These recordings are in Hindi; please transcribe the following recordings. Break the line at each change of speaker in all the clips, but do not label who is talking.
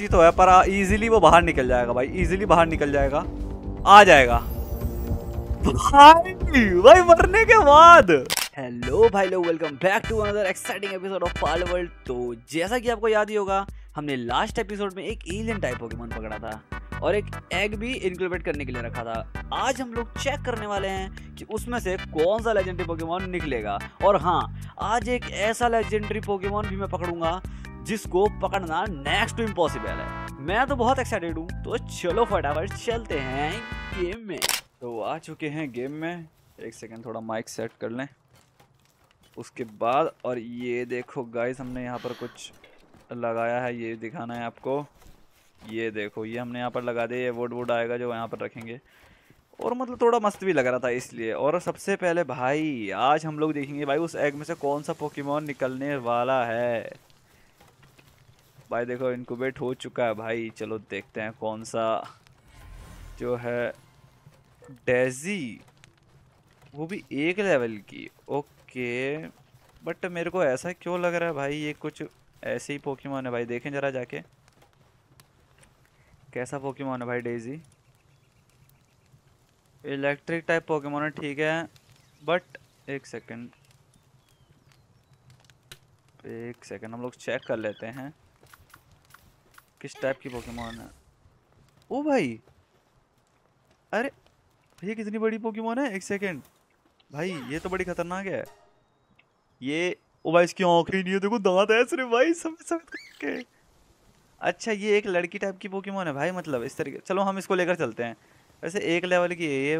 जी तो है पर इजीली वो बाहर निकल जाएगा भाई इजीली बाहर निकल जाएगा आ जाएगा भाई भाई मरने के बाद हेलो भाई लोग welcome back to another exciting episode of Palworld तो जैसा कि आपको याद ही होगा हमने लास्ट एपिसोड में एक एलियन टाइप मन पकड़ा था और एक एग भी इंक्लूबेट करने के लिए रखा था आज हम लोग चेक करने वाले हैं कि उसमें से कौन सा लेजेंडरी पोकेमोन निकलेगा और हाँ आज एक ऐसा लेजेंडरी पोकेमोन भी मैं पकड़ूंगा जिसको पकड़ना नेक्स्ट टू इम्पॉसिबल है मैं तो बहुत एक्साइटेड हूँ तो चलो फटाफट चलते हैं गेम में तो आ चुके हैं गेम में एक सेकेंड थोड़ा माइक सेट कर लें उसके बाद और ये देखो गाइस हमने यहाँ पर कुछ लगाया है ये दिखाना है आपको ये देखो ये हमने यहाँ पर लगा दिया ये वुड वुड आएगा जो यहाँ पर रखेंगे और मतलब थोड़ा मस्त भी लग रहा था इसलिए और सबसे पहले भाई आज हम लोग देखेंगे भाई उस एग में से कौन सा पोकेमोन निकलने वाला है भाई देखो इनकोबेट हो चुका है भाई चलो देखते हैं कौन सा जो है डेजी वो भी एक लेवल की ओके बट मेरे को ऐसा क्यों लग रहा है भाई ये कुछ ऐसे ही पोकीमोन है भाई देखें जरा जाके कैसा पोकीमोन है भाई डेजी इलेक्ट्रिक टाइप पोकेमोन है ठीक है बट एक सेकंड एक सेकंड हम लोग चेक कर लेते हैं किस टाइप की पोकेमोन है ओ भाई अरे भैया कितनी बड़ी पोकेमोन है एक सेकेंड भाई ये तो बड़ी खतरनाक है ये ओ भाई इसकी आँखें नहीं है देखो दांत है सिर्फ भाई सब सब के अच्छा ये एक लड़की टाइप की पोकेमोन है भाई मतलब इस तरीके चलो हम इसको लेकर चलते हैं वैसे एक लेवल की है ये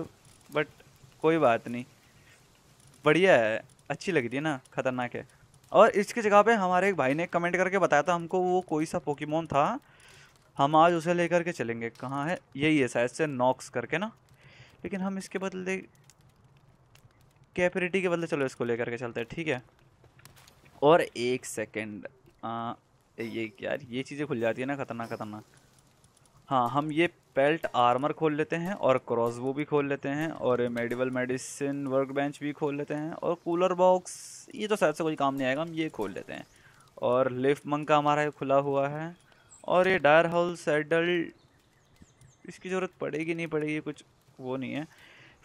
बट कोई बात नहीं बढ़िया है अच्छी लग रही है ना खतरनाक है और इसकी जगह पे हमारे एक भाई ने कमेंट करके बताया था हमको वो कोई सा पोकेमोन था हम आज उसे लेकर के चलेंगे कहाँ है यही है शायद से नॉक्स करके ना लेकिन हम इसके बदले कैपेरिटी के बदले चलो इसको लेकर के चलते हैं ठीक है और एक सेकेंड ये यार ये चीज़ें खुल जाती है ना खतरनाक खतरनाक हाँ हम ये पेल्ट आर्मर खोल लेते हैं और क्रॉसबो भी खोल लेते हैं और मेडिवल मेडिसिन वर्क बेंच भी खोल लेते हैं और कूलर बॉक्स ये तो शायद से कोई काम नहीं आएगा हम ये खोल लेते हैं और लिफ्ट मंग का हमारा खुला हुआ है और ये डायर हाउल सैडल इसकी ज़रूरत पड़ेगी नहीं पड़ेगी कुछ वो नहीं है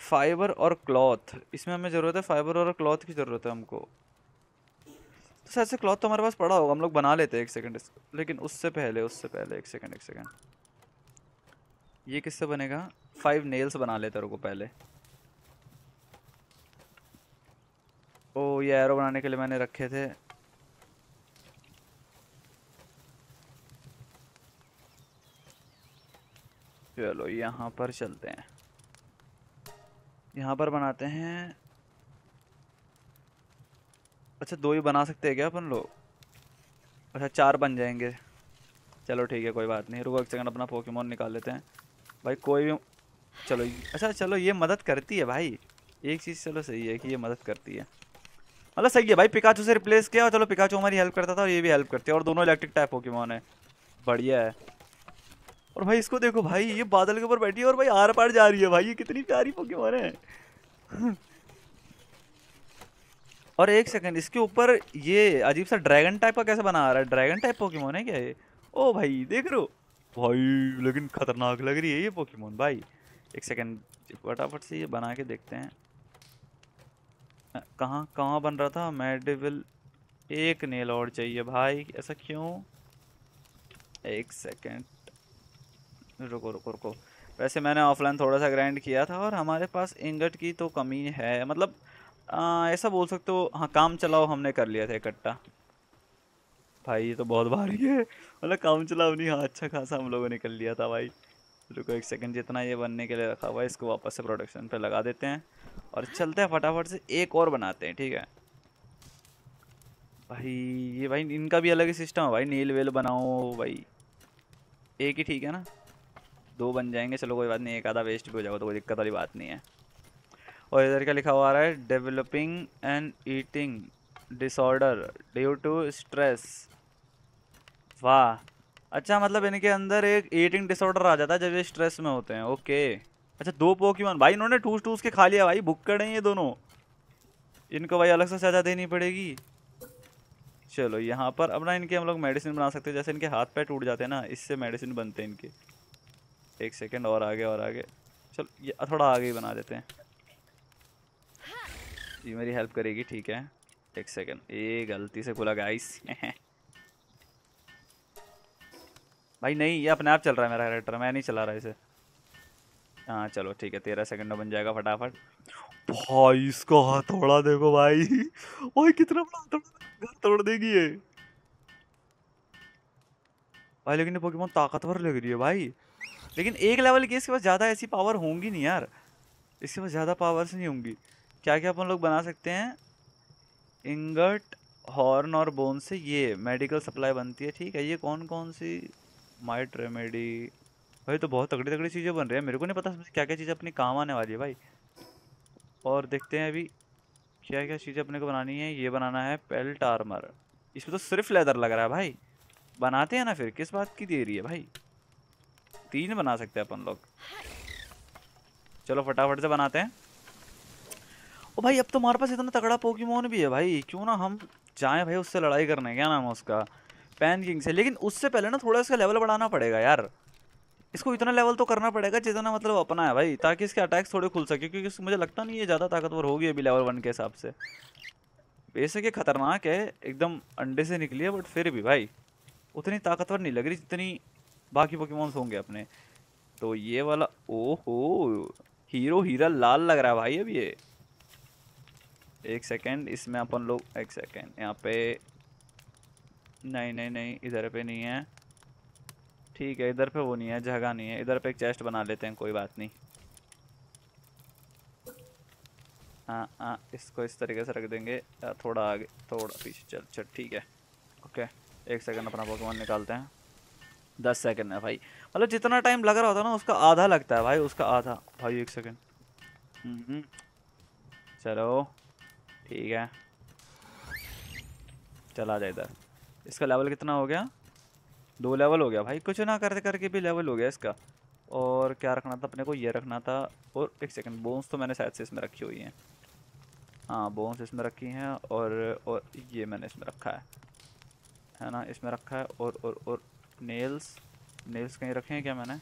फाइबर और क्लॉथ इसमें हमें ज़रूरत है फाइबर और क्लॉथ की ज़रूरत है हमको तो सर से क्लॉथ तो हमारे पास पड़ा होगा हम लोग बना लेते हैं एक सेकंड लेकिन उससे पहले उससे पहले एक सेकंड एक सेकंड ये किससे बनेगा फाइव नेल्स बना लेते रुको पहले ओ ये एरो बनाने के लिए मैंने रखे थे चलो यहाँ पर चलते हैं यहाँ पर बनाते हैं अच्छा दो ही बना सकते हैं क्या अपन लोग अच्छा चार बन जाएंगे चलो ठीक है कोई बात नहीं रुको एक सेकंड अपना पोकेमोन निकाल लेते हैं भाई कोई भी चलो अच्छा चलो ये मदद करती है भाई एक चीज़ चलो सही है कि ये मदद करती है मतलब सही है भाई पिकाचू से रिप्लेस किया और चलो पिकाचू हमारी हेल्प करता था और ये भी हेल्प करती है और दोनों इलेक्ट्रिक टाइप पोकेमोन है बढ़िया है और भाई इसको देखो भाई ये बादल के ऊपर बैठी है और भाई आर पार जा रही है भाई ये कितनी प्यारी पोकेमोन है और एक सेकंड इसके ऊपर ये अजीब सा ड्रैगन टाइप का कैसे बना आ रहा है ड्रैगन टाइप पोकेमोन है क्या ये ओ भाई देख रहे भाई लेकिन खतरनाक लग रही है ये पोकेमोन भाई एक सेकंड फटाफट से ये बना के देखते हैं कहाँ कहाँ बन रहा था मेडिविल एक नेल और चाहिए भाई ऐसा क्यों एक सेकंड रुको रुको रुको वैसे मैंने ऑफलाइन थोड़ा सा ग्राइंड किया था और हमारे पास इंगट की तो कमी है मतलब आ, ऐसा बोल सकते हो हाँ काम चलाओ हमने कर लिया था इकट्ठा भाई ये तो बहुत भारी है मतलब काम चलाओ नहीं हाँ अच्छा खासा हम लोगों ने कर लिया था भाई रुको एक सेकंड जितना ये बनने के लिए रखा हुआ है इसको वापस से प्रोडक्शन पर लगा देते हैं और चलते हैं फटाफट से एक और बनाते हैं ठीक है भाई ये भाई इनका भी अलग ही सिस्टम है भाई नील वेल बनाओ भाई एक ही ठीक है ना दो बन जाएंगे चलो कोई बात नहीं एक आधा वेस्ट भी हो जाएगा तो कोई दिक्कत वाली बात नहीं है और इधर क्या लिखा हुआ आ रहा है developing and eating disorder due to stress वाह अच्छा मतलब इनके अंदर एक ईटिंग डिसऑर्डर आ जाता है जब ये स्ट्रेस में होते हैं ओके अच्छा दो पोकीमोन भाई इन्होंने ठूस ठूस के खा लिया भाई बुक हैं ये दोनों इनको भाई अलग से सजा देनी पड़ेगी चलो यहाँ पर अपना इनके हम लोग मेडिसिन बना सकते हैं जैसे इनके हाथ पैर टूट जाते हैं ना इससे मेडिसिन बनते हैं इनके एक सेकेंड और आगे और आगे चल ये थोड़ा आगे ही बना देते हैं ये मेरी हेल्प करेगी ठीक है एक सेकेंड ये गलती से खुला गाइस भाई नहीं ये अपने आप चल रहा है मेरा करेक्टर मैं नहीं चला रहा इसे हाँ चलो ठीक है तेरह सेकंड में बन जाएगा फटाफट भाई इसको हथौड़ा देखो भाई भाई कितना बड़ा हथौड़ा घर तोड़ देगी ये भाई लेकिन ये पोकेमोन ताकतवर लग रही है भाई लेकिन एक लेवल की इसके पास ज़्यादा ऐसी पावर होंगी नहीं यार इसके पास ज़्यादा पावर्स नहीं होंगी क्या क्या अपन लोग बना सकते हैं इंगट हॉर्न और बोन से ये मेडिकल सप्लाई बनती है ठीक है ये कौन कौन सी माइट रेमेडी भाई तो बहुत तगड़ी तगड़ी चीज़ें बन रही है मेरे को नहीं पता क्या क्या चीज़ें अपने काम आने वाली है भाई और देखते हैं अभी क्या क्या चीज़ें अपने को बनानी है ये बनाना है पेल्ट आर्मर इसमें तो सिर्फ लेदर लग रहा है भाई बनाते हैं ना फिर किस बात की दे रही है भाई तीन बना सकते हैं अपन लोग चलो फटाफट से बनाते हैं ओ भाई अब तो हमारे पास इतना तगड़ा पोकीमोन भी है भाई क्यों ना हम जाएं भाई उससे लड़ाई करने क्या नाम है उसका पैन किंग से लेकिन उससे पहले ना थोड़ा इसका लेवल बढ़ाना पड़ेगा यार इसको इतना लेवल तो करना पड़ेगा जितना मतलब अपना है भाई ताकि इसके अटैक्स थोड़े खुल सके क्योंकि मुझे लगता नहीं है ज़्यादा ताकतवर होगी अभी लेवल वन के हिसाब से बेसिक ये ख़तरनाक है एकदम अंडे से निकली है बट फिर भी भाई उतनी ताकतवर नहीं लग रही जितनी बाकी पोकेमोन्स होंगे अपने तो ये वाला ओहो हीरो हीरा लाल लग रहा है भाई अब ये एक सेकेंड इसमें अपन लोग एक सेकेंड यहाँ पे नहीं नहीं नहीं इधर पे नहीं है ठीक है इधर पे वो नहीं है जगह नहीं है इधर पे एक चेस्ट बना लेते हैं कोई बात नहीं हाँ हाँ इसको इस तरीके से रख देंगे थोड़ा आगे थोड़ा पीछे चल चल ठीक है ओके एक सेकंड अपना पकवान निकालते हैं दस सेकंड है भाई मतलब जितना टाइम लग रहा होता है ना उसका आधा लगता है भाई उसका आधा भाई एक सेकंड चलो ठीक है चला जाए इधर इसका लेवल कितना हो गया दो लेवल हो गया भाई कुछ ना करते करके भी लेवल हो गया इसका और क्या रखना था अपने को ये रखना था और एक सेकंड बोन्स तो मैंने शायद से इसमें रखी हुई हैं हाँ बोन्स इसमें रखी हैं और और ये मैंने इसमें रखा है है ना इसमें रखा है और और और नेल्स नेल्स कहीं रखे हैं क्या मैंने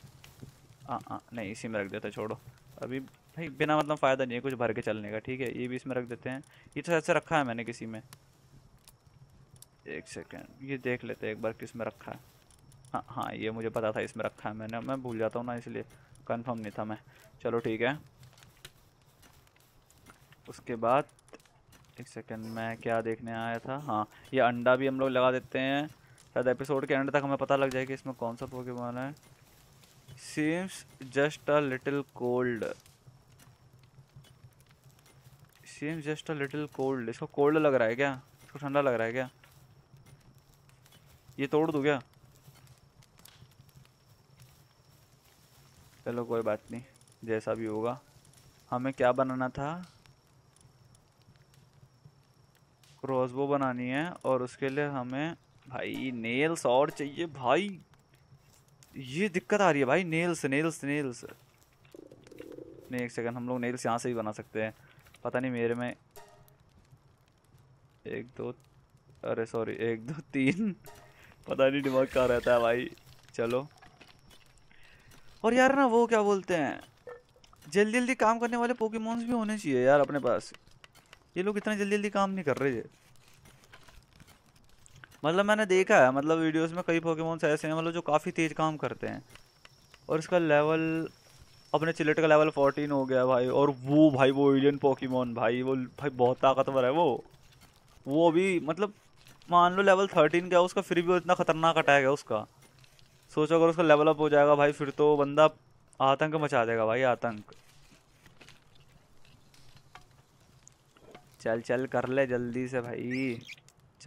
आ, आ, नहीं इसी में रख देते छोड़ो अभी भाई बिना मतलब फ़ायदा नहीं है कुछ भर के चलने का ठीक है ये भी इसमें रख देते हैं ये तो ऐसे रखा है मैंने किसी में एक सेकेंड ये देख लेते हैं एक बार किस में रखा है हाँ हाँ ये मुझे पता था इसमें रखा है मैंने मैं भूल जाता हूँ ना इसलिए कंफर्म नहीं था मैं चलो ठीक है उसके बाद एक सेकेंड मैं क्या देखने आया था हाँ ये अंडा भी हम लोग लगा देते हैं शायद एपिसोड के एंड तक हमें पता लग जाएगा कि इसमें कौन सा पोकेमॉन है seems just a little cold seems just a little cold इसको कोल्ड लग रहा है क्या इसको ठंडा लग रहा है क्या ये तोड़ दूँ क्या चलो कोई बात नहीं जैसा भी होगा हमें क्या बनाना था क्रॉसबो बनानी है और उसके लिए हमें भाई नेल्स और चाहिए भाई ये दिक्कत आ रही है भाई नेल्स नेल्स नेल्स नहीं एक सेकंड हम लोग नेल्स यहाँ से भी बना सकते हैं पता नहीं मेरे में एक दो अरे सॉरी एक दो तीन पता नहीं दिमाग कहाँ रहता है भाई चलो और यार ना वो क्या बोलते हैं जल्दी जल्दी काम करने वाले पोकेमोन्स भी होने चाहिए यार अपने पास ये लोग इतना जल्दी जल्दी काम नहीं कर रहे मतलब मैंने देखा है मतलब वीडियोस में कई पोकेमोन्स ऐसे हैं मतलब जो काफ़ी तेज़ काम करते हैं और इसका लेवल अपने चिलेट का लेवल फोर्टीन हो गया भाई और वो भाई वो एलियन पोकेमोन भाई वो भाई बहुत ताकतवर है वो वो अभी मतलब मान लो लेवल थर्टीन का उसका फिर भी वो इतना ख़तरनाक अटैक है उसका सोचो अगर उसका लेवल अप हो जाएगा भाई फिर तो बंदा आतंक मचा देगा भाई आतंक चल चल कर ले जल्दी से भाई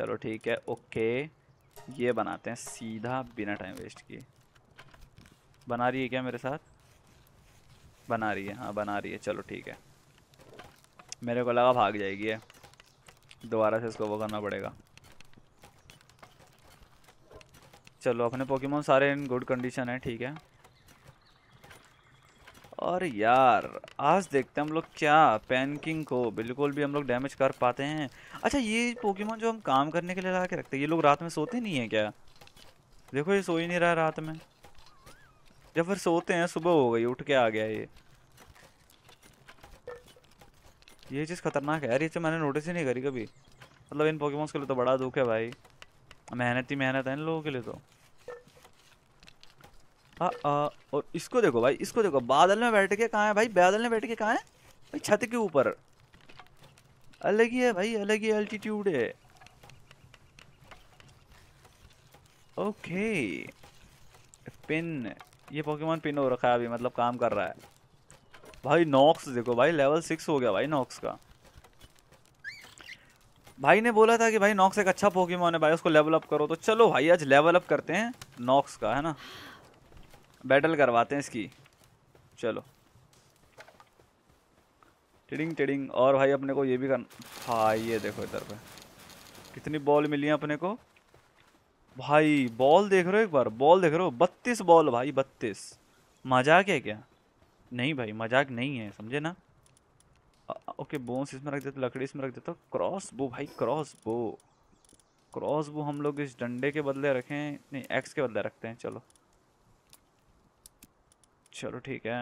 चलो ठीक है ओके ये बनाते हैं सीधा बिना टाइम वेस्ट किए बना रही है क्या मेरे साथ बना रही है हाँ बना रही है चलो ठीक है मेरे को लगा भाग जाएगी है दोबारा से इसको वो करना पड़ेगा चलो अपने पोकेमोन सारे इन गुड कंडीशन है ठीक है और यार आज देखते हैं हम लोग क्या पैनकिंग को बिल्कुल भी हम लोग डैमेज कर पाते हैं अच्छा ये पोकेमोन जो हम काम करने के लिए ला के रखते हैं ये लोग रात में सोते नहीं हैं क्या देखो ये सो ही नहीं रहा रात में जब फिर सोते हैं सुबह हो गई उठ के आ गया ये ये चीज़ खतरनाक है यार ये मैंने नोटिस ही नहीं करी कभी मतलब इन पोकेमोन्स के लिए तो बड़ा दुख है भाई मेहनत ही मेहनत है इन लोगों के लिए तो आ, आ, और इसको देखो भाई इसको देखो बादल में बैठ के कहाँ है भाई बादल में बैठ के कहाँ है भाई छत के ऊपर अलग ही है भाई अलग ही अल्टीट्यूड है ओके पिन ये पोकेमॉन पिन हो रखा है अभी मतलब काम कर रहा है भाई नॉक्स देखो भाई लेवल सिक्स हो गया भाई नॉक्स का भाई ने बोला था कि भाई नॉक्स एक अच्छा पोकेमॉन है भाई उसको लेवल अप करो तो चलो भाई आज लेवल अप करते हैं नॉक्स का है ना बैटल करवाते हैं इसकी चलो टिडिंग टिडिंग और भाई अपने को ये भी करना हाँ ये देखो इधर पे कितनी बॉल मिली है अपने को भाई बॉल देख रहे हो एक बार बॉल देख रहे हो बत्तीस बॉल भाई बत्तीस मजाक है क्या नहीं भाई मजाक नहीं है समझे ना आ, ओके बोन्स इसमें रख देते लकड़ी इसमें रख देता क्रॉस बो भाई क्रॉस बो क्रॉस बो हम लोग इस डंडे के बदले रखें नहीं एक्स के बदले रखते हैं चलो चलो ठीक है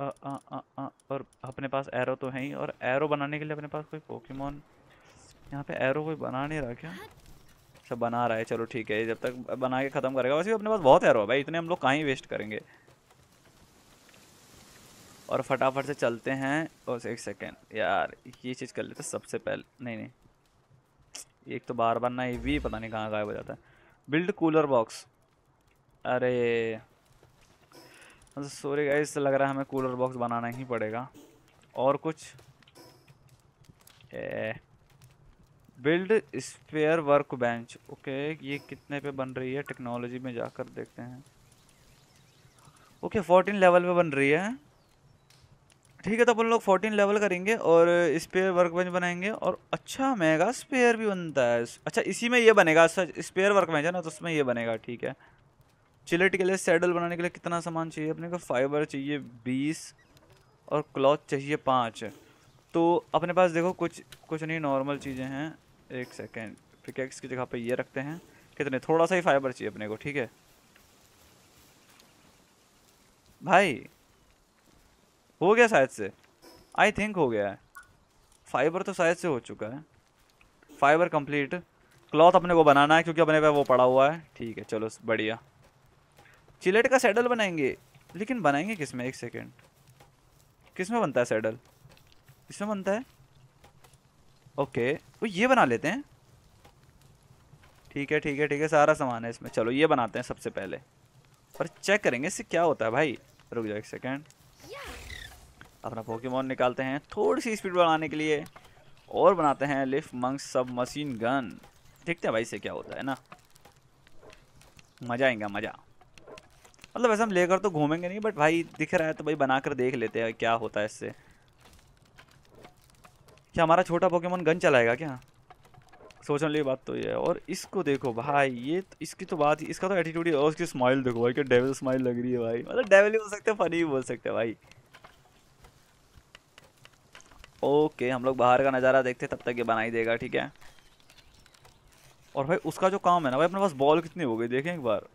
आ, आ, आ, आ, और अपने पास एरो तो है ही और एरो बनाने के लिए अपने पास कोई पोकेमोन यहाँ पे एरो कोई बना नहीं रहा क्या अच्छा बना रहा है चलो ठीक है जब तक बना के ख़त्म करेगा वैसे अपने पास बहुत एरो है भाई इतने हम लोग कहाँ ही वेस्ट करेंगे और फटाफट से चलते हैं और एक सेकेंड यार ये चीज़ कर लेते सबसे पहले नहीं नहीं एक तो बार बार ना ये भी पता नहीं कहाँ गायब हो जाता है बिल्ड कूलर बॉक्स अरे सॉरी मतलब गाइस लग रहा है हमें कूलर बॉक्स बनाना ही पड़ेगा और कुछ ए, build spare work bench okay ये कितने पे बन रही है टेक्नोलॉजी में जाकर देखते हैं ओके फोर्टीन लेवल पे बन रही है ठीक है तो अपन लोग फोर्टीन लेवल करेंगे और स्पेयर बेंच बनाएंगे और अच्छा महंगा स्पेयर भी बनता है अच्छा इसी में ये बनेगा अच्छा स्पेयर बेंच है ना तो उसमें ये बनेगा ठीक है चिलेट के लिए सैडल बनाने के लिए कितना सामान चाहिए अपने को फाइबर चाहिए बीस और क्लॉथ चाहिए पाँच तो अपने पास देखो कुछ कुछ नहीं नॉर्मल चीज़ें हैं एक सेकेंड पिकेक्स की जगह पर ये रखते हैं कितने थोड़ा सा ही फाइबर चाहिए अपने को ठीक है भाई हो गया शायद से आई थिंक हो गया है फाइबर तो शायद से हो चुका है फाइबर कंप्लीट क्लॉथ अपने को बनाना है क्योंकि अपने पे वो पड़ा हुआ है ठीक है चलो बढ़िया चिलेट का सैडल बनाएंगे लेकिन बनाएंगे किस में एक सेकेंड किस में बनता है सैडल इसमें बनता है ओके वो ये बना लेते हैं ठीक है ठीक है ठीक है सारा सामान है इसमें चलो ये बनाते हैं सबसे पहले पर चेक करेंगे इससे क्या होता है भाई रुक जाओ एक सेकेंड अपना पोकेमोन निकालते हैं थोड़ी सी स्पीड बढ़ाने के लिए और बनाते हैं लिफ्ट मंग सब मशीन गन देखते हैं भाई से क्या होता है ना मजा आएगा मज़ा मतलब वैसे हम लेकर तो घूमेंगे नहीं बट भाई दिख रहा है तो भाई बनाकर देख लेते हैं क्या होता है इससे क्या हमारा छोटा पोकेमोन गन चलाएगा क्या सोचने वाली बात तो ये है और इसको देखो भाई ये तो, इसकी तो बात ही इसका तो एटीट्यूड और उसकी स्माइल देखो भाई क्या डेविल स्माइल लग रही है भाई मतलब डेविल ही बोल सकते हैं फनी भी बोल सकते हैं भाई ओके हम लोग बाहर का नज़ारा देखते तब तक ये बना ही देगा ठीक है और भाई उसका जो काम है ना भाई अपने पास बॉल कितनी हो गई देखें एक बार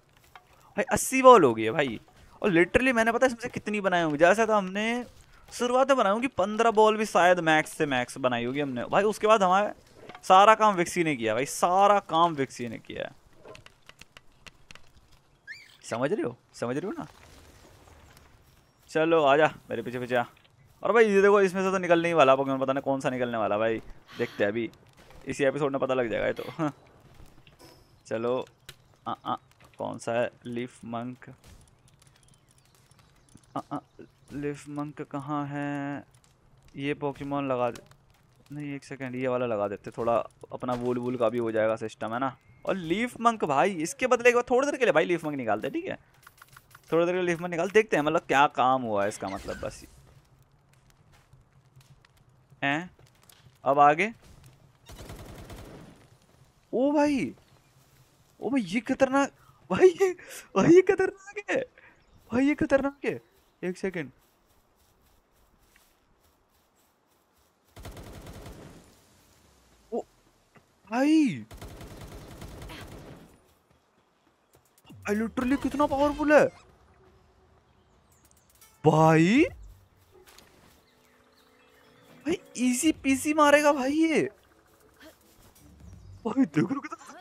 भाई अस्सी बॉल हो गई है भाई और लिटरली मैंने पता है इसमें से कितनी बनाई होंगी जैसा तो हमने शुरुआत में बनाई होगी पंद्रह बॉल भी शायद मैक्स से मैक्स बनाई होगी हमने भाई उसके बाद हमारे सारा काम विक्सी ने किया भाई सारा काम विक्सी ने किया है समझ रहे हो समझ रहे हो ना चलो आजा मेरे पीछे पीछे आ और भाई ये देखो इसमें से तो निकलने ही वाला पता नहीं कौन सा निकलने वाला भाई देखते हैं अभी इसी एपिसोड में पता लग जाएगा ये तो चलो आ, आ, कौन सा है लिफ मंक लिफ मंक कहाँ है ये पोकेमोन लगा दे नहीं एक सेकेंड ये वाला लगा देते थोड़ा अपना वूल वूल का भी हो जाएगा सिस्टम है ना और लीफ मंक भाई इसके बदले थोड़ी देर के लिए भाई लीफ मंक निकालते ठीक है थोड़ी देर के लिए लीफ मंक निकाल देखते हैं मतलब क्या काम हुआ है इसका मतलब बस हैं अब आगे ओ भाई ओ भाई ये खतरनाक भाई ये भाई ये खतरनाक है भाई ये खतरनाक है एक सेकेंड ओ भाई लिटरली कितना पावरफुल है भाई भाई इजी पीसी मारेगा भाई ये भाई देखो कितना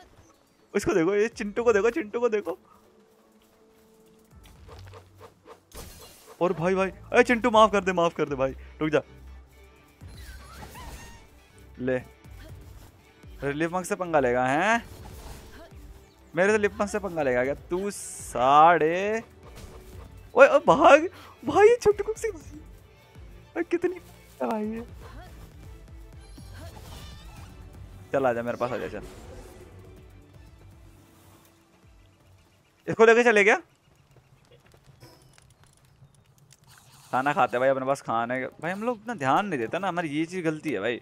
इसको देखो ये चिंटू को देखो चिंटू को देखो और भाई भाई अरे चिंटू माफ कर दे माफ कर दे भाई रुक जा ले रिलीफ मंग से पंगा लेगा है मेरे से लिप मंक से पंगा लेगा क्या तू साढ़े ओए भाग भाई ये छोटे कुछ कितनी भाई चल आ जा मेरे पास आ जा चल इसको लेके चले गया खाना खाते भाई अपने पास खाने के भाई हम लोग इतना ध्यान नहीं देते ना हमारी ये चीज़ गलती है भाई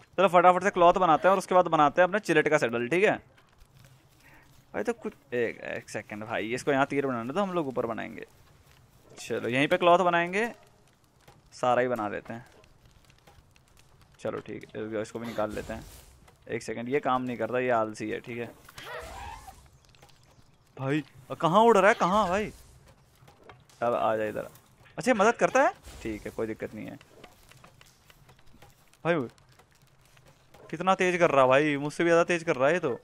चलो तो फटाफट से क्लॉथ बनाते हैं और उसके बाद बनाते हैं अपने चिलेट का सेडल ठीक है भाई तो कुछ एक, एक सेकेंड भाई इसको यहाँ तीर बनाना तो हम लोग ऊपर बनाएंगे चलो यहीं पे क्लॉथ बनाएंगे सारा ही बना देते हैं चलो ठीक है इसको भी निकाल लेते हैं एक सेकेंड ये काम नहीं करता ये आलसी है ठीक है भाई कहाँ उड़ रहा है कहाँ भाई अब आ जाए इधर अच्छा मदद करता है ठीक है कोई दिक्कत नहीं है भाई कितना तेज कर रहा भाई मुझसे भी ज़्यादा तेज कर रहा है तो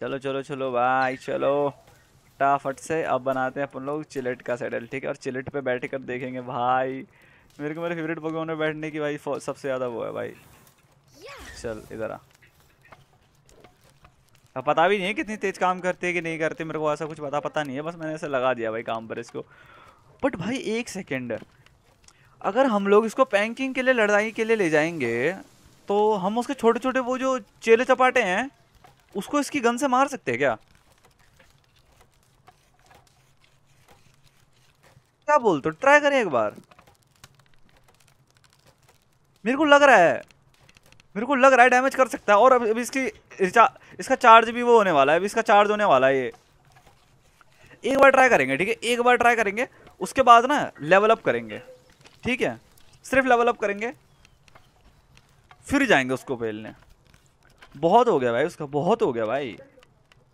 चलो चलो चलो भाई चलो फटाफट से अब बनाते हैं अपन लोग चिलेट का सेटल ठीक है और चिलेट पे बैठ कर देखेंगे भाई मेरे को मेरे फेवरेट पकवान में बैठने की भाई सबसे ज़्यादा वो है भाई चल इधर आ अब पता भी नहीं है कितनी तेज़ काम करते हैं कि नहीं करते मेरे को ऐसा कुछ पता पता नहीं है बस मैंने ऐसे लगा दिया भाई काम पर इसको बट भाई एक सेकेंड अगर हम लोग इसको पैंकिंग के लिए लड़ाई के लिए ले जाएंगे तो हम उसके छोटे छोटे वो जो चेले चपाटे हैं उसको इसकी गन से मार सकते हैं क्या क्या बोलते तो ट्राई करें एक बार मेरे को लग रहा है मेरे को लग रहा है डैमेज कर सकता है और अब इसकी रिचार्ज इसका चार्ज भी वो होने वाला है अभी इसका चार्ज होने वाला है ये एक बार ट्राई करेंगे ठीक है एक बार ट्राई करेंगे उसके बाद ना लेवल अप करेंगे ठीक है सिर्फ लेवल अप करेंगे फिर जाएंगे उसको पहलने बहुत हो गया भाई उसका बहुत हो गया भाई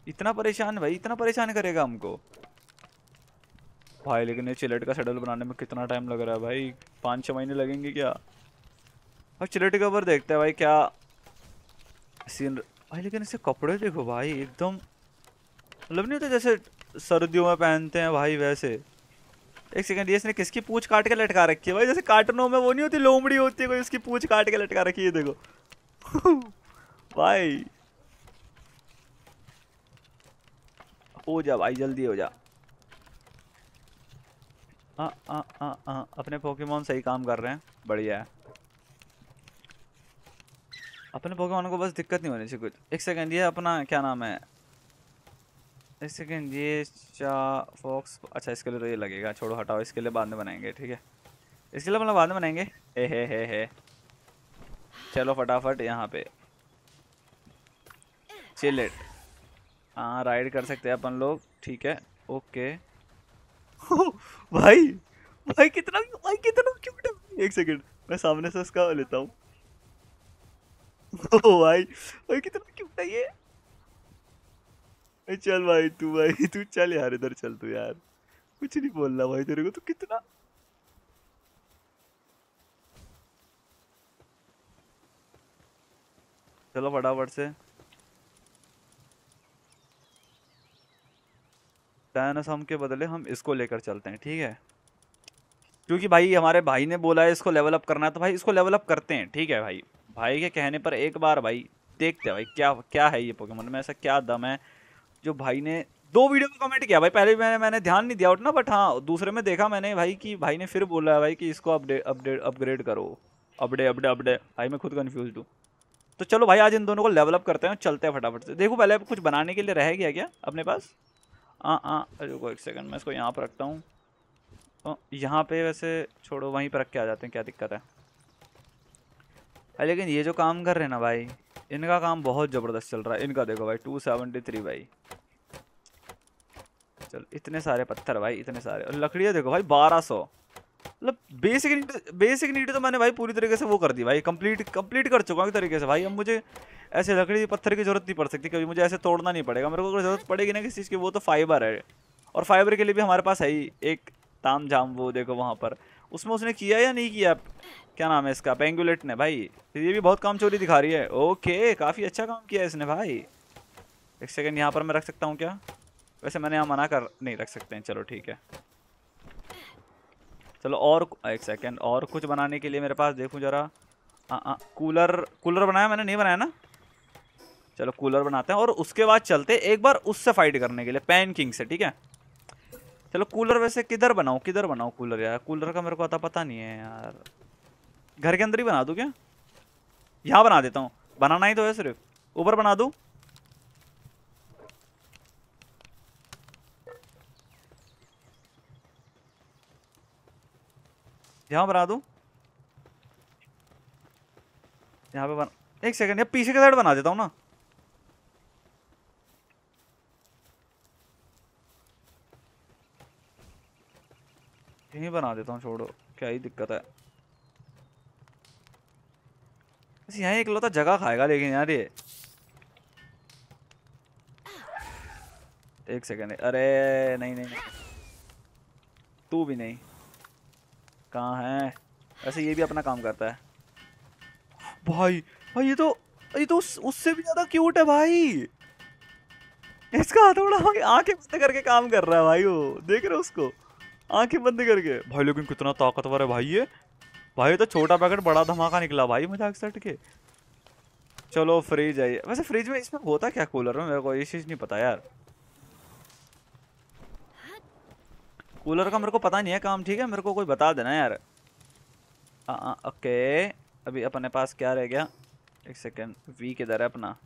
इतना परेशान भाई इतना परेशान करेगा हमको भाई लेकिन ये चिलेट का शेडल बनाने में कितना टाइम लग रहा है भाई पाँच छः महीने लगेंगे क्या अब चिलेट के ऊपर देखते हैं भाई क्या सीन भाई लेकिन इसे कपड़े देखो भाई एकदम मतलब नहीं होते जैसे सर्दियों में पहनते हैं भाई वैसे एक सेकंड ये इसने किसकी पूछ काट के लटका रखी है भाई जैसे काटनों में वो नहीं होती लोमड़ी होती है कोई उसकी पूछ काट के लटका रखी है देखो भाई हो जा भाई जल्दी हो जा आ, आ, आ, आ, अपने पोकेमोन सही काम कर रहे हैं बढ़िया है अपने पोकेमोन को बस दिक्कत नहीं होनी चाहिए कुछ एक सेकेंड ये अपना क्या नाम है एक सेकेंड ये फॉक्स अच्छा इसके लिए तो ये लगेगा छोड़ो हटाओ इसके लिए बाद में बनाएंगे ठीक है इसके लिए मतलब बाद में बनाएंगे ए हे हे हे चलो फटाफट यहाँ पे चिलेट हाँ राइड कर सकते हैं अपन लोग ठीक है ओके भाई भाई कितना भाई कितना क्यूट है एक सेकंड मैं सामने से उसका लेता हूँ भाई भाई क्यों था ये चल भाई तू भाई तू चल यार इधर चल तू यार कुछ नहीं बोलना भाई तेरे को तू कितना चलो फटाफट से डायनासोर के बदले हम इसको लेकर चलते हैं ठीक है क्योंकि भाई हमारे भाई ने बोला है इसको लेवल अप करना है तो भाई इसको लेवल अप करते हैं ठीक है भाई भाई के कहने पर एक बार भाई देखते हैं भाई क्या क्या है ये पोकेमोन में ऐसा क्या दम है जो भाई ने दो वीडियो में कमेंट किया भाई पहले भी मैंने मैंने ध्यान नहीं दिया उठना बट हाँ दूसरे में देखा मैंने भाई कि भाई ने फिर बोला है भाई कि इसको अपडेट अपडेट अपग्रेड करो अपडे अपडे अपडे भाई मैं खुद कन्फ्यूज हूँ तो चलो भाई आज इन दोनों को लेवलअप करते हैं चलते हैं फटाफट से देखो पहले कुछ बनाने के लिए रह गया क्या अपने पास हाँ हाँ रुको एक सेकंड मैं इसको यहाँ पर रखता हूँ यहाँ पे वैसे छोड़ो वहीं पर रख के आ जाते हैं क्या दिक्कत है हाँ, लेकिन ये जो काम कर रहे हैं ना भाई इनका काम बहुत ज़बरदस्त चल रहा है इनका देखो भाई टू सेवेंटी थ्री भाई चल इतने सारे पत्थर भाई इतने सारे और लकड़ियाँ देखो भाई बारह सौ मतलब बेसिक नीड बेसिक नीड तो मैंने भाई पूरी तरीके से वो कर दी भाई कंप्लीट कंप्लीट कर चुका हूँ तरीके से भाई अब मुझे ऐसे लकड़ी पत्थर की जरूरत नहीं पड़ सकती कभी मुझे ऐसे तोड़ना नहीं पड़ेगा मेरे को अगर जरूरत पड़ेगी ना किस चीज़ की वो तो फाइबर है और फाइबर के लिए भी हमारे पास है ही एक ताम झाम वो देखो वहाँ पर उसमें उसने किया या नहीं किया क्या नाम है इसका पेंगुलेट ने भाई ये भी बहुत काम चोरी दिखा रही है ओके काफ़ी अच्छा काम किया इसने भाई एक सेकेंड यहाँ पर मैं रख सकता हूँ क्या वैसे मैंने यहाँ मना कर नहीं रख सकते हैं चलो ठीक है चलो और एक सेकेंड और कुछ बनाने के लिए मेरे पास देखूँ ज़रा कूलर कूलर बनाया मैंने नहीं बनाया ना चलो कूलर बनाते हैं और उसके बाद चलते एक बार उससे फाइट करने के लिए पैन किंग से ठीक है चलो कूलर वैसे किधर बनाऊ किधर बनाऊ कूलर यार कूलर का मेरे को आता पता नहीं है यार घर के अंदर ही बना दू क्या यहाँ बना देता हूँ बनाना ही तो है सिर्फ ऊपर बना दू यहाँ बना दू यहाँ पे बना एक सेकंड यार पीछे के साइड बना देता हूँ ना यहीं बना देता हूँ छोड़ो क्या ही दिक्कत है बस यहाँ एक लोता जगह खाएगा लेकिन यार ये एक सेकेंड अरे नहीं नहीं, नहीं। तू भी नहीं कहाँ है ऐसे ये भी अपना काम करता है भाई भाई ये तो ये तो उस, उससे भी ज़्यादा क्यूट है भाई इसका हथौड़ा आंखें बंद करके काम कर रहा है भाई वो देख रहे उसको आंखें बंद करके भाई लेकिन कितना ताकतवर है भाई ये भाई तो छोटा पैकेट बड़ा धमाका निकला भाई मजाक सट के चलो फ्रिज आई वैसे फ्रिज में इसमें होता क्या कूलर में मेरे को ये चीज़ नहीं पता यार कूलर का मेरे को पता नहीं है काम ठीक है मेरे को कोई बता देना यार आ, आ, ओके अभी अपने पास क्या रह गया एक सेकेंड वी किधर है अपना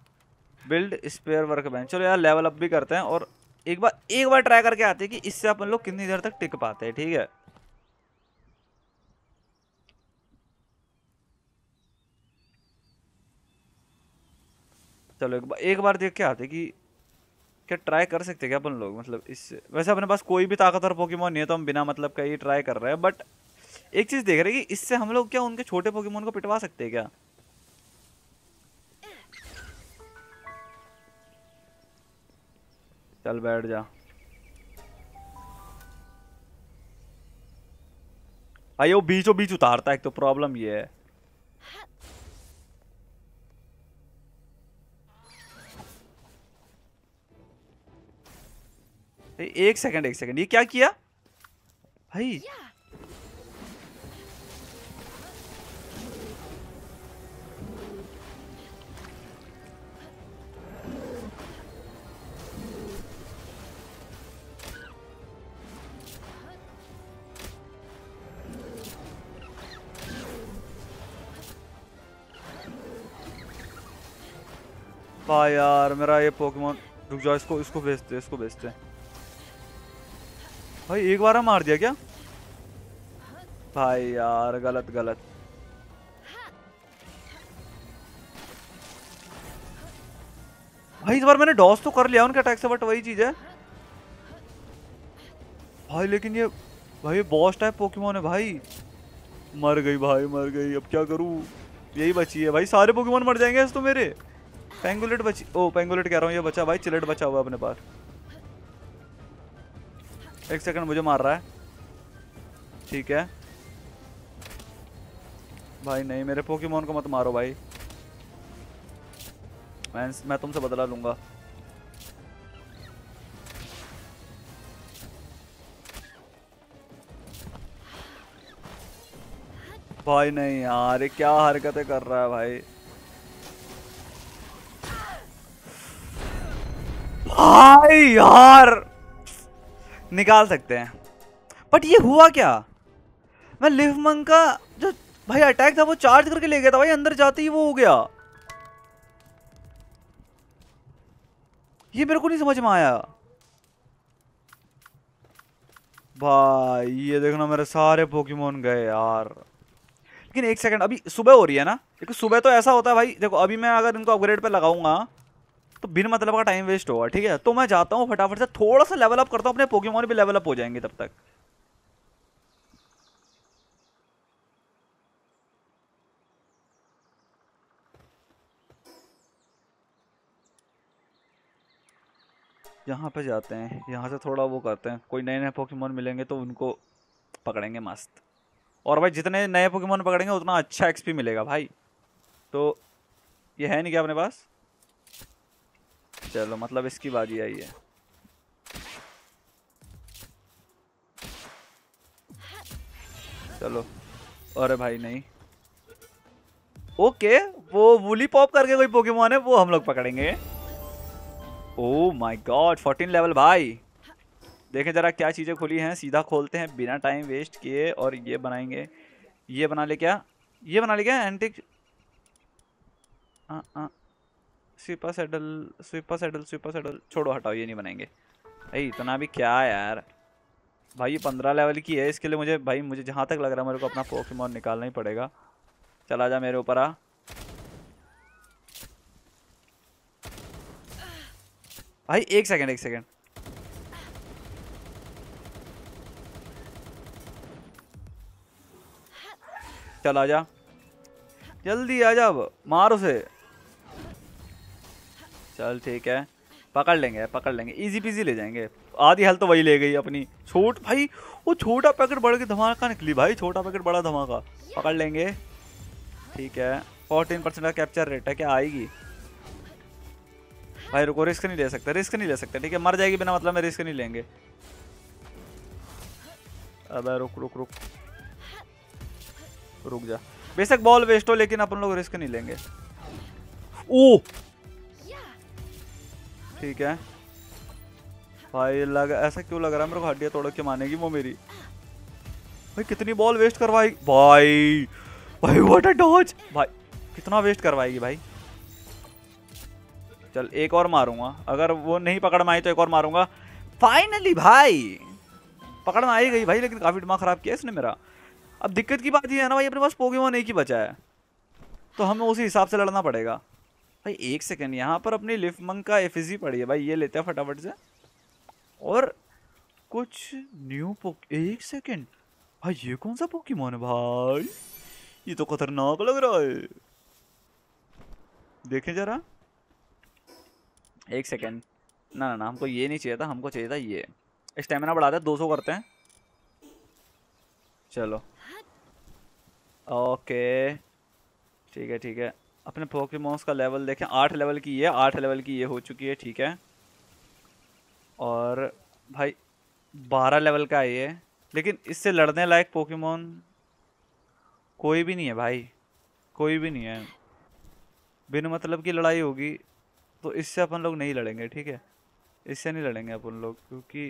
बिल्ड स्पेयर वर्क बैंक चलो यार लेवल अप भी करते हैं और एक बार एक बार ट्राई करके आते हैं कि इससे अपन लोग कितनी देर तक टिक पाते हैं ठीक है चलो एक बार एक बार देख के आते कि क्या ट्राई कर सकते क्या अपन लोग मतलब इससे वैसे अपने पास कोई भी ताकतवर पोकेमोन नहीं है तो हम बिना मतलब कहीं ट्राई कर रहे हैं बट एक चीज़ देख रहे हैं कि इससे हम लोग क्या उनके छोटे पोकेमोन को पिटवा सकते हैं क्या चल बैठ जा भाई हाँ, वो बीचों बीच उतारता है एक तो प्रॉब्लम ये है एक सेकंड एक सेकंड ये क्या किया भाई yeah. हाँ यार मेरा ये पोकेमोन रुक जाओ इसको इसको बेचते इसको बेचते भाई एक बार मार दिया क्या भाई यार गलत गलत भाई इस बार मैंने डॉस तो कर लिया उनके अटैक से बट वही चीज है भाई लेकिन ये भाई ये बॉस टाइप पोकेमोन है भाई मर गई भाई मर गई अब क्या करूं यही बची है भाई सारे पोकेमोन मर जाएंगे तो मेरे पेंगुलेट बची ओ पेंगुलेट कह रहा हूँ ये बचा भाई चिलेट बचा हुआ अपने पास एक सेकंड मुझे मार रहा है ठीक है भाई नहीं मेरे पोकेमोन को मत मारो भाई मैं मैं तुमसे बदला लूंगा भाई नहीं यार ये क्या हरकतें कर रहा है भाई हाय यार निकाल सकते हैं बट ये हुआ क्या मैं लिफ मंग का जो भाई अटैक था वो चार्ज करके ले गया था भाई अंदर जाते ही वो हो गया ये मेरे को नहीं समझ में आया भाई ये देखना मेरे सारे पोकेमोन गए यार लेकिन एक सेकंड अभी सुबह हो रही है ना देखो सुबह तो ऐसा होता है भाई देखो अभी मैं अगर इनको अपग्रेड पे लगाऊंगा तो बिन मतलब का टाइम वेस्ट होगा ठीक है तो मैं जाता हूँ फटाफट से थोड़ा सा लेवल अप करता हूँ अपने पोकेमोन भी लेवल अप हो जाएंगे तब तक यहाँ पे जाते हैं यहाँ से थोड़ा वो करते हैं कोई नए नए पोकेमोन मिलेंगे तो उनको पकड़ेंगे मस्त और भाई जितने नए पोकेमोन पकड़ेंगे उतना अच्छा एक्सपी मिलेगा भाई तो ये है नहीं क्या अपने पास चलो मतलब इसकी बाजी आई है चलो अरे भाई नहीं ओके वो वुली पॉप करके कोई पोकेमोन है वो हम लोग पकड़ेंगे ओ माय गॉड 14 लेवल भाई देखें जरा क्या चीज़ें खुली हैं सीधा खोलते हैं बिना टाइम वेस्ट किए और ये बनाएंगे ये बना ले क्या ये बना ले क्या एंटिक आ, आ, स्वीपा सेडल स्वीपा सेडल स्वीपा सेडल छोड़ो हटाओ ये नहीं बनाएंगे भाई इतना भी क्या यार भाई ये पंद्रह लेवल की है इसके लिए मुझे भाई मुझे जहाँ तक लग रहा है मेरे को अपना पोकेमोन निकालना ही पड़ेगा चला जा मेरे ऊपर आ भाई एक सेकंड एक सेकंड चला आ जा जल्दी आ जा मार उसे चल ठीक है पकड़ लेंगे पकड़ लेंगे इजी पीजी ले जाएंगे आधी हेल्थ तो वही ले गई अपनी छोट भाई वो छोटा पैकेट बढ़ के धमाका निकली भाई छोटा पैकेट बड़ा धमाका पकड़ लेंगे ठीक है फोर्टीन परसेंट का कैप्चर रेट है क्या आएगी भाई रुको रिस्क नहीं ले सकते रिस्क नहीं ले सकते ठीक है मर जाएगी बिना मतलब मैं रिस्क नहीं लेंगे अब रुक रुक रुक रुक जा बेशक बॉल वेस्ट हो लेकिन अपन लोग रिस्क नहीं लेंगे ओ ठीक है भाई लग ऐसा क्यों लग रहा है मेरे को हड्डियाँ तोड़ के मानेगी वो मेरी भाई कितनी बॉल वेस्ट करवाई भाई भाई वॉट अ डॉच भाई कितना वेस्ट करवाएगी भाई चल एक और मारूंगा अगर वो नहीं पकड़ में आई तो एक और मारूंगा फाइनली भाई पकड़ में आई गई भाई लेकिन काफ़ी दिमाग ख़राब किया इसने मेरा अब दिक्कत की बात ये है ना भाई अपने पास वो नहीं की बचा है तो हमें उसी हिसाब से लड़ना पड़ेगा भाई एक सेकेंड यहाँ पर अपनी लिफ्ट मंग का एफ e पड़ी है भाई ये लेते हैं फटाफट से और कुछ न्यू पोक एक सेकेंड भाई ये कौन सा पोकीमोन है भाई ये तो खतरनाक लग रहा है देखें जरा एक सेकेंड ना ना ना हमको ये नहीं चाहिए था हमको चाहिए था ये स्टेमिना बढ़ाते हैं सौ करते हैं चलो ओके ठीक है ठीक है अपने पोकेमोन्स का लेवल देखें आठ लेवल की ये आठ लेवल की ये हो चुकी है ठीक है और भाई बारह लेवल का है ये लेकिन इससे लड़ने लायक पोकेमोन कोई भी नहीं है भाई कोई भी नहीं है बिन मतलब की लड़ाई होगी तो इससे अपन लोग नहीं लड़ेंगे ठीक है इससे नहीं लड़ेंगे अपन लोग क्योंकि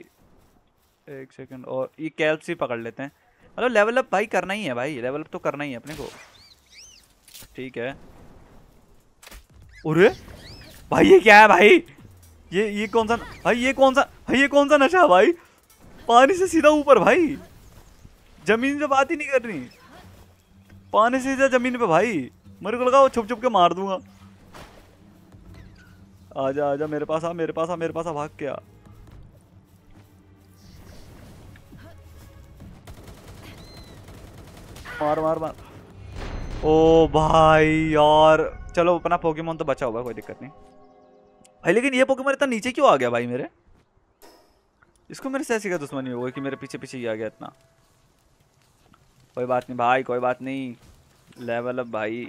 एक सेकंड और ये कैल्प्स ही पकड़ लेते हैं मतलब लेवल अप भाई करना ही है भाई लेवल अप तो करना ही है अपने को ठीक है अरे भाई ये क्या है भाई ये ये कौन सा भाई ये कौन सा भाई ये कौन सा नशा है भाई पानी से सीधा ऊपर भाई जमीन से बात ही नहीं कर रही पानी से सीधा जमीन पे भाई मेरे को लगा छुप छुप के मार दूंगा आजा आजा मेरे पास आ मेरे पास आ मेरे पास आ भाग क्या मार मार मार ओ भाई यार चलो अपना पोकेमोन तो बचा हुआ कोई दिक्कत नहीं भाई लेकिन ये पोकेमोन इतना नीचे क्यों आ गया भाई मेरे इसको मेरे से ऐसी का दुश्मनी होगा गई कि मेरे पीछे पीछे ही आ गया इतना कोई बात नहीं भाई कोई बात नहीं लेवल अब भाई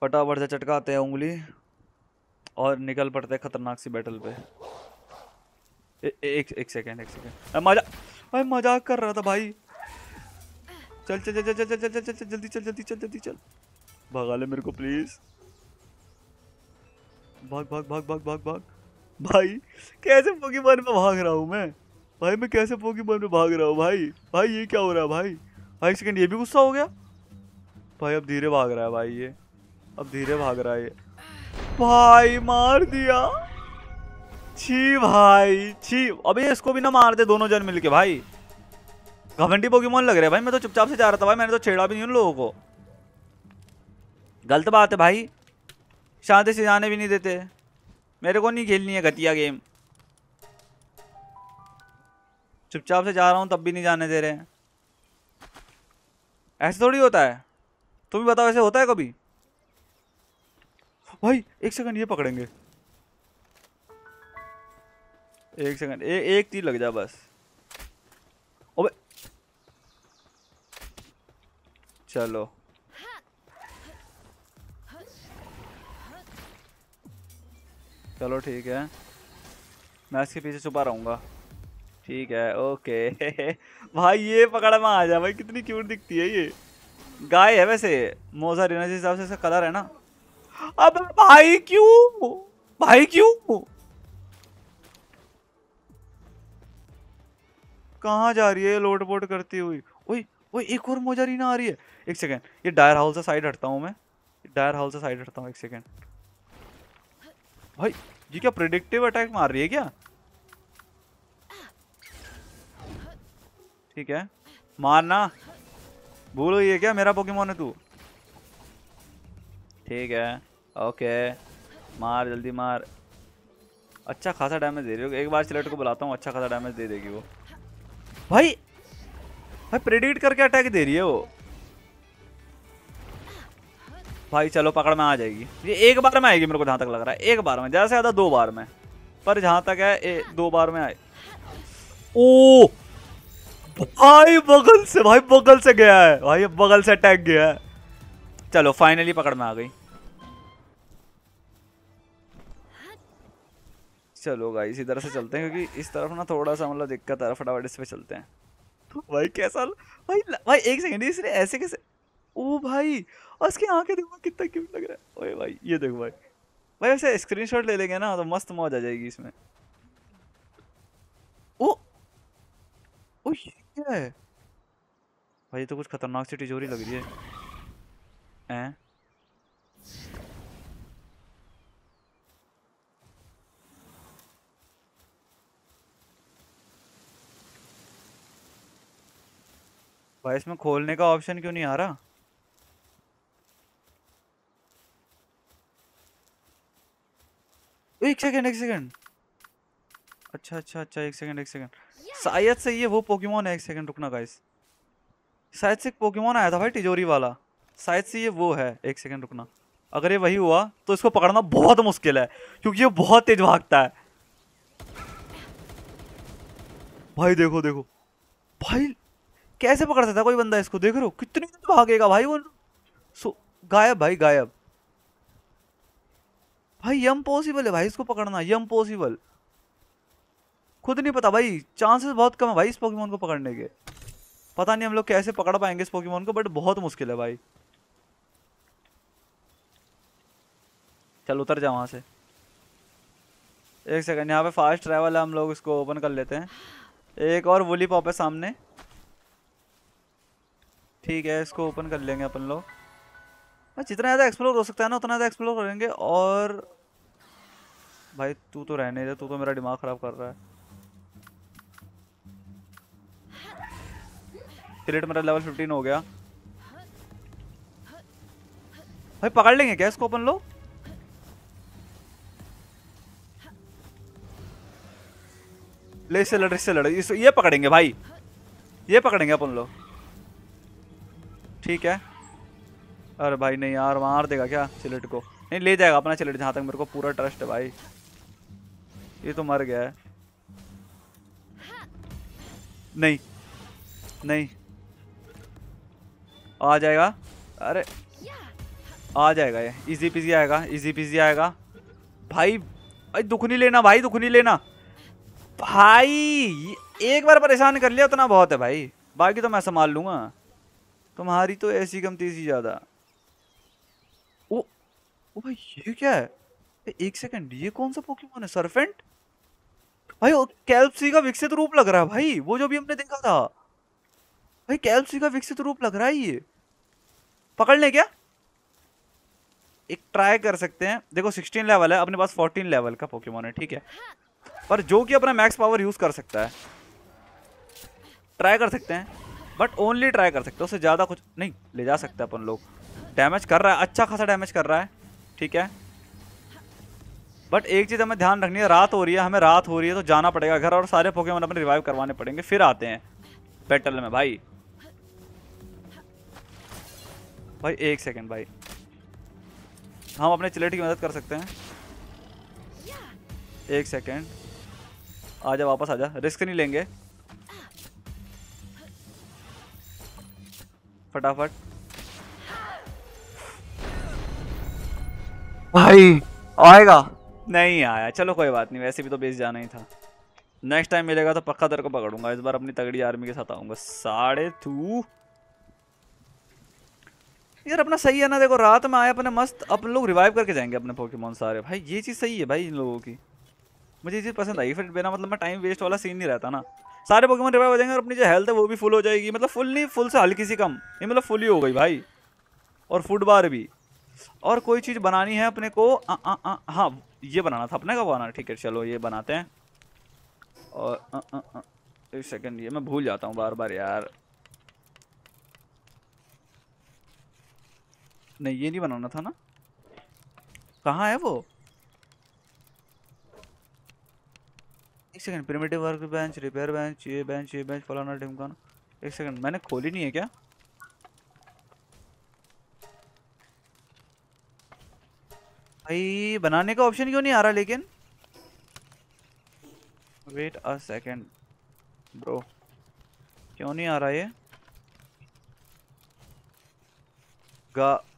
फटाफट से चटकाते हैं उंगली और निकल पड़ते खतरनाक सी बैटल पे ए, ए, एक एक सेकेंड एक सेकेंड मजा भाई मजाक कर रहा था भाई चल चल चल चल चल चल चल चल चल जल्दी चल जल्दी चल जल्दी चल भगा ले मेरे को प्लीज भाग भाग भाग भाग भाग भाग भाई कैसे पोगी बन में भाग रहा हूँ मैं भाई मैं कैसे पोगी बन में भाग रहा हूँ भाई भाई ये क्या हो रहा है भाई भाई सेकंड ये भी गुस्सा हो गया भाई अब धीरे भाग रहा है भाई ये अब धीरे भाग रहा है ये भाई मार दिया छी भाई छी अभी इसको भी ना मार दे दोनों जन मिलके भाई घमंडी पोकेमोन लग रहे भाई मैं तो चुपचाप से जा रहा था भाई मैंने तो छेड़ा भी नहीं उन लोगों को गलत बात है भाई शांति से जाने भी नहीं देते मेरे को नहीं खेलनी है घटिया गेम चुपचाप से जा रहा हूँ तब भी नहीं जाने दे रहे हैं ऐसे थोड़ी होता है तुम भी बताओ ऐसे होता है कभी भाई एक सेकंड ये पकड़ेंगे एक सेकंड एक तीर लग जा बस चलो चलो ठीक है मैं इसके पीछे छुपा रहूंगा ठीक है ओके भाई ये पकड़ में आ जा भाई कितनी क्यूट दिखती है ये गाय है वैसे मोजा रेना जिस हिसाब से इसका कलर है ना अब भाई क्यों भाई क्यों कहा जा रही है लोट पोट करती हुई ओए वो एक और मोजारीना आ रही है एक सेकेंड ये डायर हाउल से साइड हटता हूँ मैं डायर हाउल से साइड हटता हूँ एक सेकेंड भाई ये क्या प्रिडिक्टिव अटैक मार रही है क्या ठीक है मारना भूल गई है क्या मेरा पोकेमोन है तू ठीक है ओके मार जल्दी मार अच्छा खासा डैमेज दे रही हो एक बार सिलेट को बुलाता हूँ अच्छा खासा डैमेज दे देगी वो भाई भाई प्रेडिक्ट करके अटैक दे रही है वो भाई चलो पकड़ में आ जाएगी ये एक बार में आएगी मेरे को जहां तक लग रहा है एक बार में ज़्यादा से ज़्यादा दो बार में पर जहां तक है ए, दो बार में आए ओ भाई बगल से भाई बगल से गया है भाई बगल से अटैक गया है चलो फाइनली पकड़ में आ गई चलो गाइस इधर से चलते हैं क्योंकि इस तरफ ना थोड़ा सा मतलब दिक्कत है फटाफट इस पे चलते हैं भाई कैसा भाई भाई एक सेकंड इसने ऐसे कैसे ओ भाई और उसकी आंखें देखो कितना क्यूट लग रहा है ओए भाई ये देखो भाई भाई वैसे स्क्रीनशॉट ले लेंगे ना तो मस्त मौज आ जाएगी इसमें ओ ओ ये क्या है भाई ये तो कुछ खतरनाक सी तिजोरी लग रही है हैं भाई इसमें खोलने का ऑप्शन क्यों नहीं आ रहा एक सेकंड एक सेकंड अच्छा अच्छा अच्छा एक सेकंड एक सेकंड शायद से ये वो पोकेमोन है एक सेकंड रुकना गाइस शायद से एक पोकेमोन आया था भाई तिजोरी वाला शायद से ये वो है एक सेकंड रुकना अगर ये वही हुआ तो इसको पकड़ना बहुत मुश्किल है क्योंकि ये बहुत तेज भागता है भाई देखो देखो भाई कैसे पकड़ सकता कोई बंदा इसको देख रो कितनी दिन भागेगा भाई वो सो गायब भाई गायब भाई यम पॉसिबल है भाई इसको पकड़ना यम पॉसिबल खुद नहीं पता भाई चांसेस बहुत कम है भाई इस पोकेमोन को पकड़ने के पता नहीं हम लोग कैसे पकड़ पाएंगे इस पोकेमोन को बट बहुत मुश्किल है भाई चल उतर जा वहां से एक सेकंड यहाँ पे फास्ट ट्रैवल है हम लोग इसको ओपन कर लेते हैं एक और वुली पॉप है सामने ठीक है इसको ओपन कर लेंगे अपन लोग जितना ज़्यादा एक्सप्लोर हो सकता है ना उतना ज़्यादा एक्सप्लोर करेंगे और भाई तू तो रहने दे तू तो मेरा दिमाग ख़राब कर रहा है सिलेट मेरा लेवल फिफ्टीन हो गया भाई पकड़ लेंगे क्या इसको अपन लोग ले से लड़ इससे लड़ ये पकड़ेंगे भाई ये पकड़ेंगे अपन लोग ठीक है अरे भाई नहीं यार मार देगा क्या चिलेट को नहीं ले जाएगा अपना चिलेट जहाँ तक मेरे को पूरा ट्रस्ट है भाई ये तो मर गया है नहीं नहीं आ जाएगा अरे आ जाएगा ये इजी पिजी आएगा इजी पिजी आएगा भाई भाई दुख नहीं लेना भाई दुख नहीं लेना भाई एक बार परेशान कर लिया उतना बहुत है भाई बाकी तो मैं संभाल लूंगा तुम्हारी तो ऐसी कम तेजी ज़्यादा ओ ओ भाई ये क्या है एक सेकंड ये कौन सा पोकेमोन है सरफेंट भाई कैल्पसी का विकसित रूप लग रहा है भाई वो जो भी हमने देखा था भाई कैल्पसी का विकसित रूप लग रहा है ये पकड़ लें क्या एक ट्राई कर सकते हैं देखो 16 लेवल है अपने पास 14 लेवल का पोकेमोन है ठीक है पर जो कि अपना मैक्स पावर यूज कर सकता है ट्राई कर सकते हैं बट ओनली ट्राई कर सकते हो उससे ज़्यादा कुछ नहीं ले जा सकते अपन लोग डैमेज कर रहा है अच्छा खासा डैमेज कर रहा है ठीक है बट एक चीज़ हमें ध्यान रखनी है रात हो रही है हमें रात हो रही है तो जाना पड़ेगा घर और सारे पोके अपने रिवाइव करवाने पड़ेंगे फिर आते हैं बैटल में भाई भाई एक सेकेंड भाई हम अपने चिलेट की मदद कर सकते हैं एक सेकेंड आजा वापस आजा रिस्क नहीं लेंगे फटाफट भाई आएगा नहीं आया चलो कोई बात नहीं वैसे भी तो बेस जाना ही था नेक्स्ट टाइम मिलेगा तो पक्का तेरे को पकड़ूंगा इस बार अपनी तगड़ी आर्मी के साथ आऊंगा साढ़े तू यार अपना सही है ना देखो रात में आए अपने मस्त अपन लोग रिवाइव करके जाएंगे अपने पोकेमोन सारे भाई ये चीज़ सही है भाई इन लोगों की मुझे ये चीज़ पसंद आई फिर बिना मतलब मैं टाइम वेस्ट वाला सीन नहीं रहता ना सारे पोकेमोन रिवाइव हो जाएंगे और अपनी जो हेल्थ है वो भी फुल हो जाएगी मतलब फुल नहीं फुल से हल्की सी कम ये मतलब फुल ही हो गई भाई और फूड बार भी और कोई चीज़ बनानी है अपने को आ, आ, आ, हाँ ये बनाना था अपने का बनाना ठीक है चलो ये बनाते हैं और एक सेकेंड ये मैं भूल जाता हूँ बार बार यार नहीं ये नहीं बनाना था ना कहाँ है वो एक second primitive work bench repair bench ये बेंच ये बेंच फलाना ढिमकाना एक सेकंड मैंने खोली नहीं है क्या भाई बनाने का ऑप्शन क्यों नहीं आ रहा लेकिन वेट अ सेकंड ब्रो क्यों नहीं आ रहा ये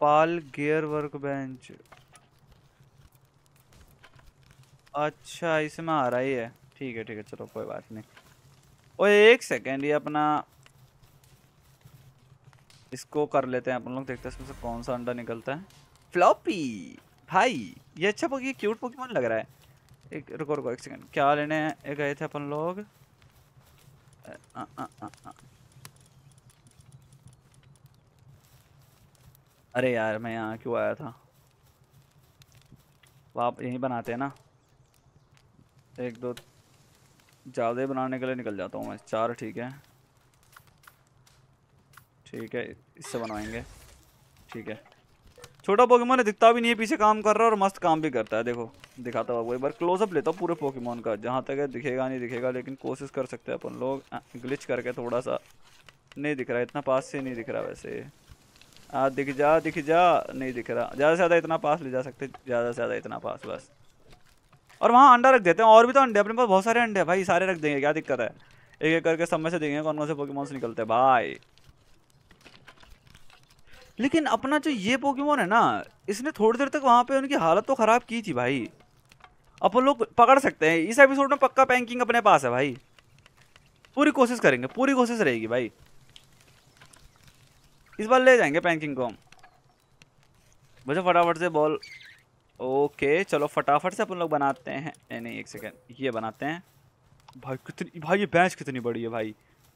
पाल गियर वर्क बेंच अच्छा इसमें आ रहा ही है ठीक है ठीक है चलो कोई बात नहीं ओए एक सेकेंड ये अपना इसको कर लेते हैं अपन लोग देखते हैं इसमें से कौन सा अंडा निकलता है फ्लॉपी भाई ये अच्छा पोकी क्यूट पोकी लग रहा है एक रुको रुको एक सेकेंड क्या लेने गए थे अपन लोग अरे यार मैं यहाँ क्यों आया था आप यहीं बनाते हैं ना एक दो ज़्यादा बनाने के लिए निकल जाता हूँ मैं चार ठीक है ठीक है इससे बनाएंगे ठीक है छोटा पोकेमोन दिखता भी नहीं है पीछे काम कर रहा है और मस्त काम भी करता है देखो दिखाता हुआ एक बार क्लोजअप लेता हूँ पूरे पोकेमोन का जहाँ तक है दिखेगा नहीं दिखेगा लेकिन कोशिश कर सकते हैं अपन लोग ग्लिच करके थोड़ा सा नहीं दिख रहा इतना पास से नहीं दिख रहा वैसे आ दिख जा दिख जा नहीं दिख रहा ज़्यादा से ज़्यादा इतना पास ले जा सकते ज़्यादा से ज़्यादा इतना पास बस और वहाँ अंडा रख देते हैं और भी तो अंडे अपने पास बहुत सारे अंडे हैं भाई सारे रख देंगे क्या दिक्कत है एक एक करके सब में से देखेंगे कौन कौन से पोकेमोन्स निकलते हैं भाई लेकिन अपना जो ये पोकेमोन है ना इसने थोड़ी देर तक वहाँ पे उनकी हालत तो ख़राब की थी भाई अपन लोग पकड़ सकते हैं इस एपिसोड में पक्का पैंकिंग अपने पास है भाई पूरी कोशिश करेंगे पूरी कोशिश रहेगी भाई इस बार ले जाएंगे पैंकिंग को हम मुझे फटाफट से बॉल ओके चलो फटाफट से अपन लोग बनाते हैं नहीं नहीं एक सेकेंड ये बनाते हैं भाई कितनी भाई ये बेंच कितनी बड़ी है भाई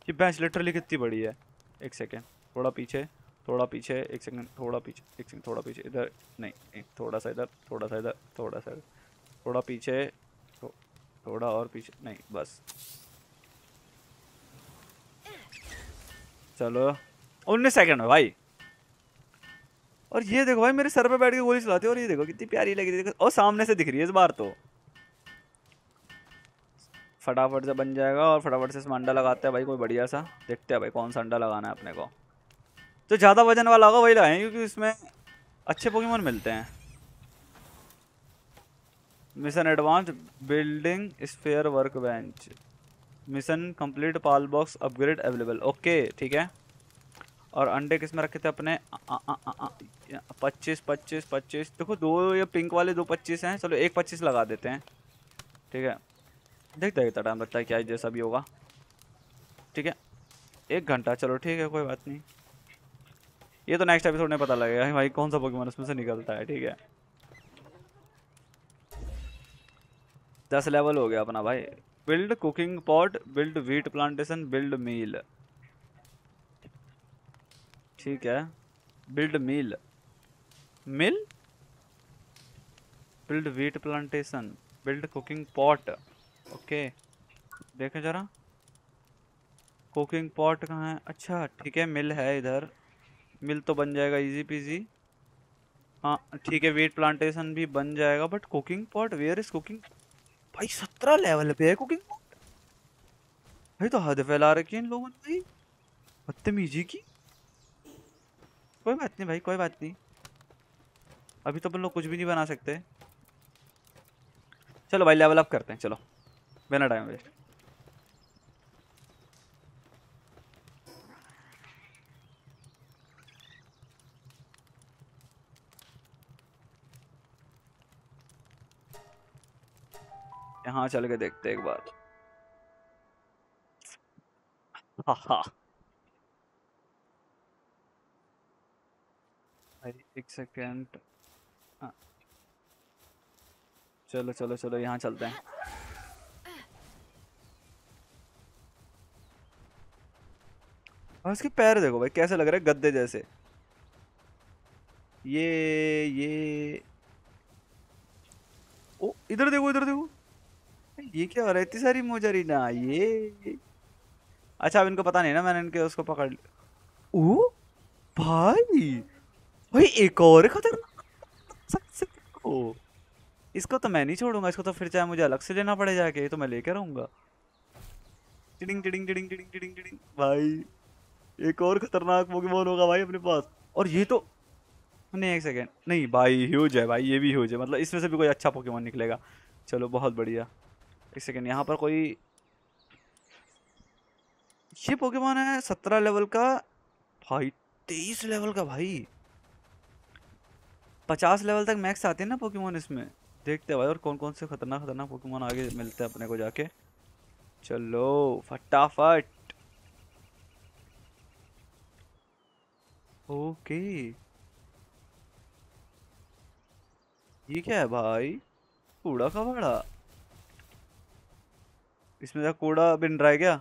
ये बेंच लिटरली कितनी बड़ी है एक सेकेंड थोड़ा पीछे थोड़ा पीछे एक सेकेंड थोड़ा पीछे एक सेकेंड थोड़ा पीछे इधर नहीं थोड़ा सा इधर थोड़ा सा इधर थोड़ा सा इधर थोड़ा पीछे थोड़ा और पीछे नहीं बस चलो उन्नीस सेकेंड में भाई और ये देखो भाई मेरे सर पे बैठ के गोली चलाते और ये देखो कितनी प्यारी लग रही है और सामने से दिख रही है इस बार तो फटाफट से बन जाएगा और फटाफट से इसमें अंडा लगाते हैं भाई कोई बढ़िया सा देखते हैं भाई कौन सा अंडा लगाना है अपने को जो तो ज़्यादा वजन वाला होगा वही लगाएंगे क्योंकि इसमें अच्छे पोकेमोन मिलते हैं mission advance building spare work bench mission complete pal box upgrade available okay ठीक है और अंडे किस में रखे थे अपने पच्चीस पच्चीस पच्चीस देखो दो ये पिंक वाले दो पच्चीस हैं चलो एक पच्चीस लगा देते हैं ठीक है देखते कितना टाइम लगता है क्या जैसा भी होगा ठीक है एक घंटा चलो ठीक है कोई बात नहीं ये तो नेक्स्ट एपिसोड में पता लगेगा भाई कौन सा पोकेमोन उसमें से निकलता है ठीक है दस लेवल हो गया अपना भाई build cooking pot build wheat plantation build meal ठीक है build mill mill build wheat plantation build cooking pot okay देखें जरा कुकिंग पॉट कहाँ है अच्छा ठीक है मिल है इधर मिल तो बन जाएगा इजी पीजी हाँ ठीक है वीट प्लांटेशन भी बन जाएगा but cooking pot where is cooking भाई सत्रह लेवल पे है कुकिंग पॉट भाई तो हद फैला रखी है इन लोगों ने भाई बदतमीजी की कोई बात नहीं भाई कोई बात नहीं अभी तो अपन लोग कुछ भी नहीं बना सकते चलो भाई लेवल अप करते हैं चलो बिना टाइम वेस्ट यहाँ चल के देखते एक बार हाँ हाँ भाई एक सेकेंड हाँ। चलो चलो चलो यहाँ चलते हैं और इसके पैर देखो भाई कैसे लग रहे हैं गद्दे जैसे ये ये ओ इधर देखो इधर देखो ये क्या हो रहा है इतनी सारी मोजरी ना ये अच्छा अब इनको पता नहीं ना मैंने इनके उसको पकड़ ओ भाई भाई एक और खतर ओ इसको तो मैं नहीं छोड़ूंगा इसको तो फिर चाहे मुझे अलग से लेना पड़े जाके तो मैं लेके आऊंगा टिडिंग टिडिंग टिडिंग टिडिंग टिडिंग टिडिंग भाई एक और खतरनाक पोकेमोन होगा भाई अपने पास और ये तो नहीं एक सेकेंड नहीं भाई ह्यूज है भाई ये भी ह्यूज है मतलब इसमें से भी कोई अच्छा पोकेमोन निकलेगा चलो बहुत बढ़िया एक सेकेंड यहाँ पर कोई ये पोकेमोन है सत्रह लेवल का भाई तेईस लेवल का भाई पचास लेवल तक मैक्स आते हैं ना पोकेमोन इसमें देखते हैं भाई और कौन कौन से खतरनाक खतरनाक पोकेमोन आगे मिलते हैं अपने को जाके चलो फटाफट ओके ये क्या है भाई कूड़ा का भाड़ा इसमें कूड़ा बिन रहा है क्या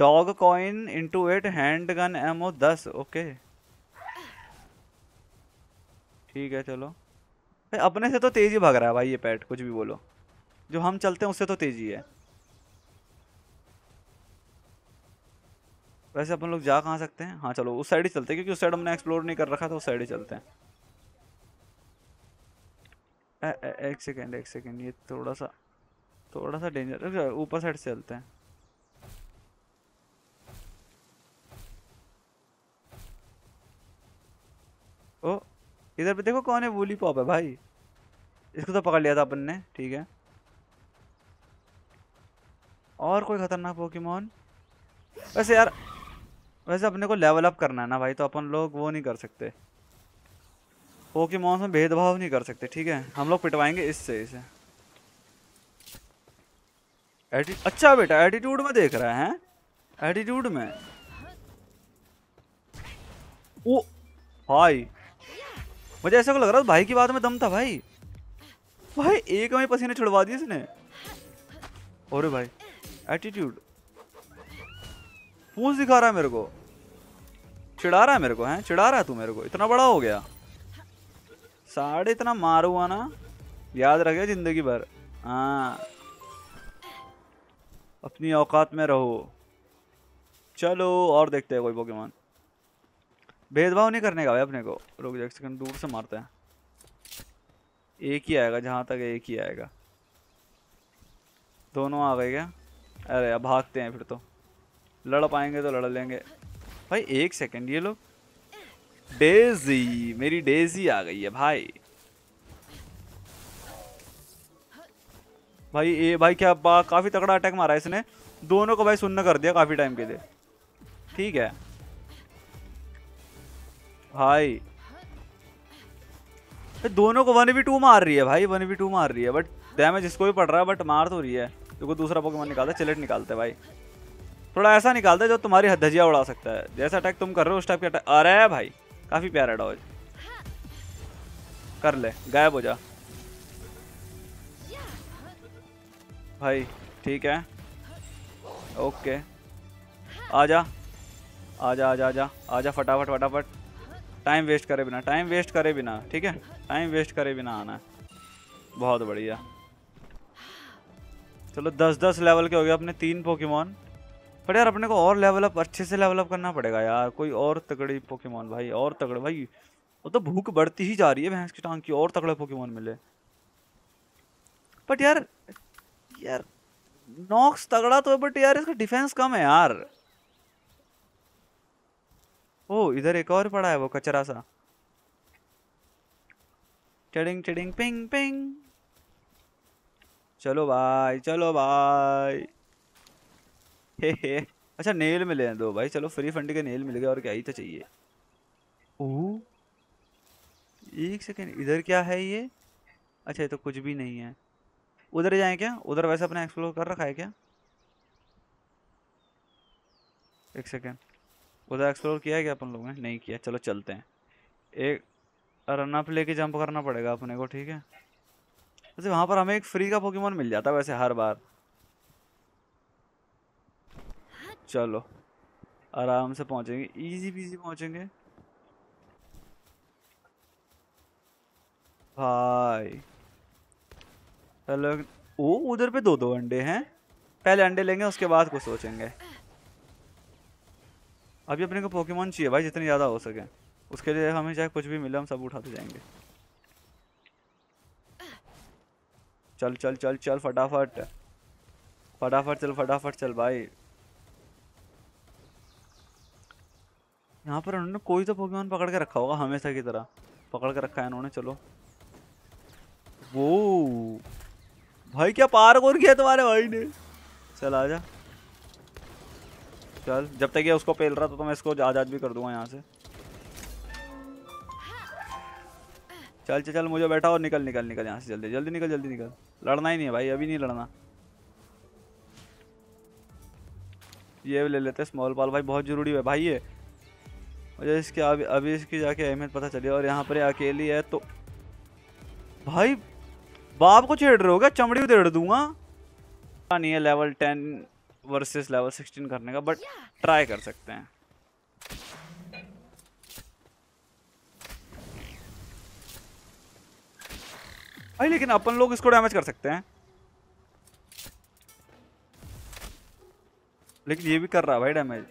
dog coin into eight handgun ammo दस ओके ठीक है चलो भाई अपने से तो तेज़ी भाग रहा है भाई ये पैट कुछ भी बोलो जो हम चलते हैं उससे तो तेज़ी है वैसे अपन लोग जा कहाँ सकते हैं हाँ चलो उस साइड ही चलते हैं क्योंकि उस साइड हमने एक्सप्लोर नहीं कर रखा था उस साइड ही चलते हैं ए, ए, एक सेकेंड एक सेकेंड ये थोड़ा सा थोड़ा सा डेंजर ऊपर साइड से चलते हैं ओ इधर पे देखो कौन है वोली पॉप है भाई इसको तो पकड़ लिया था अपन ने ठीक है और कोई खतरनाक पोकेमोन वैसे यार वैसे अपने को लेवल अप करना है ना भाई तो अपन लोग वो नहीं कर सकते पोकेमोन में भेदभाव नहीं कर सकते ठीक है हम लोग पिटवाएंगे इससे इसे एटी अच्छा बेटा एटीट्यूड में देख रहा है एटीट्यूड में ओ भाई मुझे ऐसा को लग रहा था भाई की बात में दम था भाई भाई एक में पसीने छुड़वा दिए इसने और भाई एटीट्यूड पूछ दिखा रहा है मेरे को चिड़ा रहा है मेरे को है चिड़ा रहा है तू मेरे को इतना बड़ा हो गया साढ़े इतना मार हुआ ना याद रखे जिंदगी भर हाँ अपनी औकात में रहो चलो और देखते हैं कोई पोकेमॉन भेदभाव नहीं करने का भाई अपने को रुक जाए सेकंड दूर से मारते हैं एक ही आएगा जहाँ तक एक ही आएगा दोनों आ गए क्या अरे अब भागते हैं फिर तो लड़ पाएंगे तो लड़ लेंगे भाई एक सेकंड ये लोग डेजी मेरी डेजी आ गई है भाई भाई ये भाई क्या काफ़ी तगड़ा अटैक मारा है इसने दोनों को भाई सुन्न कर दिया काफ़ी टाइम के लिए ठीक है भाई दोनों को वन बी टू मार रही है भाई वन बी टू मार रही है बट डैमेज इसको भी पड़ रहा है बट मार तो रही है देखो दूसरा पोकेमोन निकालता है चिलेट निकालता है भाई थोड़ा ऐसा निकालता है जो तुम्हारी हदजिया उड़ा सकता है जैसा अटैक तुम कर रहे हो उस टाइप के अटैक अरे भाई काफ़ी प्यारा डॉज कर ले गायब हो जा भाई ठीक है ओके आ आ जा जा आ जा आ जा फटाफट फटाफट टाइम वेस्ट करे बिना टाइम वेस्ट करे बिना ठीक है टाइम वेस्ट करे बिना आना बहुत बढ़िया चलो दस दस लेवल के हो गए अपने तीन पोकेमॉन पर यार अपने को और लेवल अप अच्छे से लेवल अप करना पड़ेगा यार कोई और तगड़ी पोकेमॉन भाई और तगड़े भाई वो तो भूख बढ़ती ही जा रही है भैंस की टांग की और तगड़े पोकेमॉन मिले बट यार यार नॉक्स तगड़ा तो है बट यार इसका डिफेंस कम है यार ओ इधर एक और पड़ा है वो कचरा सा चडिंग चडिंग पिंग पिंग चलो भाई चलो भाई हे हे अच्छा नेल मिले हैं दो भाई चलो फ्री फंड के नेल मिल गए और क्या ही तो चाहिए ओ एक सेकेंड इधर क्या है ये अच्छा ये तो कुछ भी नहीं है उधर जाएं क्या उधर वैसे अपने एक्सप्लोर कर रखा है क्या एक सेकेंड उधर एक्सप्लोर किया है क्या अपन लोगों ने नहीं किया चलो चलते हैं एक रन अप लेके जंप करना पड़ेगा अपने को ठीक है वैसे वहाँ पर हमें एक फ्री का पोकेमोन मिल जाता है वैसे हर बार चलो आराम से पहुँचेंगे इजी पीजी पहुँचेंगे भाई हेलो ओ उधर पे दो दो अंडे हैं पहले अंडे लेंगे उसके बाद कुछ सोचेंगे अभी अपने को पोकेमोन चाहिए भाई जितने ज़्यादा हो सके उसके लिए हमें चाहे कुछ भी मिले हम सब उठाते जाएंगे चल चल चल चल फटाफट फटाफट चल फटाफट चल भाई यहाँ पर उन्होंने कोई तो पोकेमोन पकड़ के रखा होगा हमेशा की तरह पकड़ के रखा है इन्होंने चलो वो भाई क्या पार्क और किया तुम्हारे भाई ने चल आजा चल जब तक ये उसको पेल रहा था तो मैं इसको आजाद भी कर दूंगा यहाँ से चल चल चल मुझे बैठा और निकल निकल निकल यहाँ से जल्दी जल्दी निकल जल्दी निकल लड़ना ही नहीं है भाई अभी नहीं लड़ना ये ले लेते स्मॉल पाल भाई बहुत ज़रूरी है भाई ये मुझे इसके अभी अभी इसकी जाके अहमियत पता चली और यहाँ पर अकेली है तो भाई बाप को छेड़ रहे हो क्या चमड़ी उधेड़ दूंगा नहीं है लेवल टेन वर्सेस लेवल 16 करने का बट ट्राई कर सकते हैं भाई लेकिन अपन लोग इसको डैमेज कर सकते हैं लेकिन ये भी कर रहा भाई डैमेज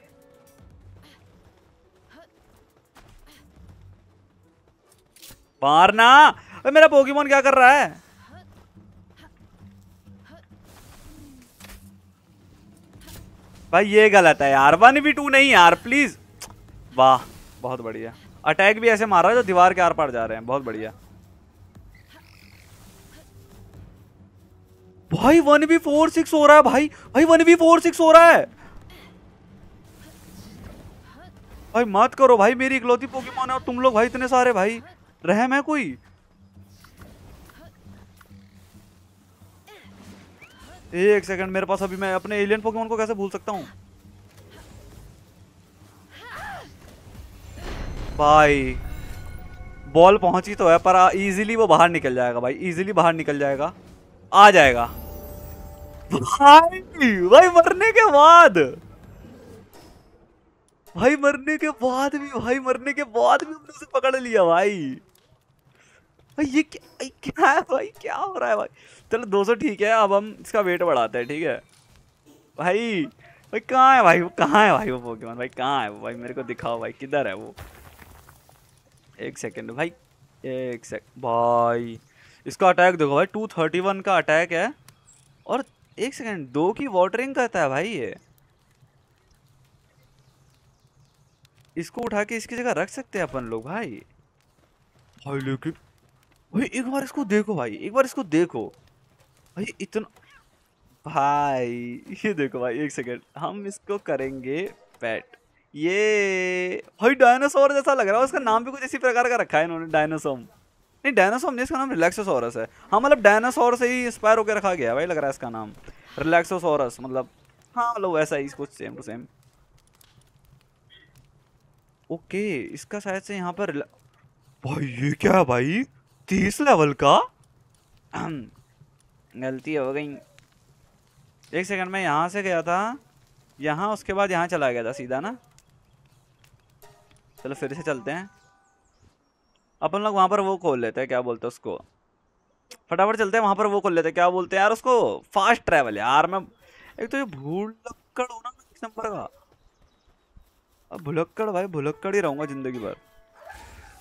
मारना मेरा पोकेमोन क्या कर रहा है भाई ये गलत है यार वन भी टू नहीं यार प्लीज वाह बहुत बढ़िया अटैक भी ऐसे मार रहा है जो दीवार के आर पार जा रहे हैं बहुत बढ़िया भाई वन भी फोर सिक्स हो रहा है भाई भाई वन भी फोर सिक्स हो रहा है भाई मत करो भाई मेरी इकलौती पोकेमोन है और तुम लोग भाई इतने सारे भाई रहम है कोई एक सेकंड मेरे पास अभी मैं अपने एलियन पोकेमोन को कैसे भूल सकता हूँ भाई बॉल पहुंची तो है पर इजीली वो बाहर निकल जाएगा भाई इजीली बाहर निकल जाएगा आ जाएगा भाई भाई मरने के बाद भाई मरने के बाद भी भाई मरने के बाद भी हमने उसे पकड़ लिया भाई ये क्या, क्या है भाई क्या हो रहा है भाई चलो दो सौ ठीक है अब हम इसका वेट बढ़ाते हैं ठीक है भाई भाई कहाँ है भाई वो कहाँ है भाई वो पोकेमॉन भाई कहाँ है वो भाई मेरे को दिखाओ भाई किधर है वो एक सेकेंड भाई एक सेक भाई इसका अटैक देखो भाई टू थर्टी वन का अटैक है और एक सेकेंड दो की वाटरिंग करता है भाई ये इसको उठा के इसकी जगह रख सकते हैं अपन लोग भाई भाई लेकिन भाई एक बार इसको देखो भाई एक बार इसको देखो भाई इतना भाई ये देखो भाई एक सेकेंड हम इसको करेंगे पैट ये भाई डायनासोर जैसा लग रहा है उसका नाम भी कुछ इसी प्रकार का रखा है इन्होंने डायनासोर नहीं डायनासोर नहीं इसका नाम रिलैक्सोसोरस है हाँ मतलब डायनासोर से ही इंस्पायर होकर रखा गया भाई लग रहा है इसका नाम रिलैक्सोसोरस मतलब हाँ मतलब वैसा ही कुछ सेम टू सेम ओके इसका शायद से यहाँ पर भाई ये क्या है भाई तीस लेवल का गलती हो गई एक सेकंड में यहाँ से गया था यहाँ उसके बाद यहाँ चला गया था सीधा ना चलो फिर से चलते हैं अपन लोग वहाँ पर वो खोल लेते हैं क्या बोलते हैं उसको फटाफट चलते हैं वहाँ पर वो खोल लेते हैं क्या बोलते हैं यार उसको फास्ट ट्रैवल यार मैं एक तो ये भूलक्कड़ हो ना नंबर का अब भुलक्कड़ भाई भुलक्कड़ ही रहूँगा ज़िंदगी भर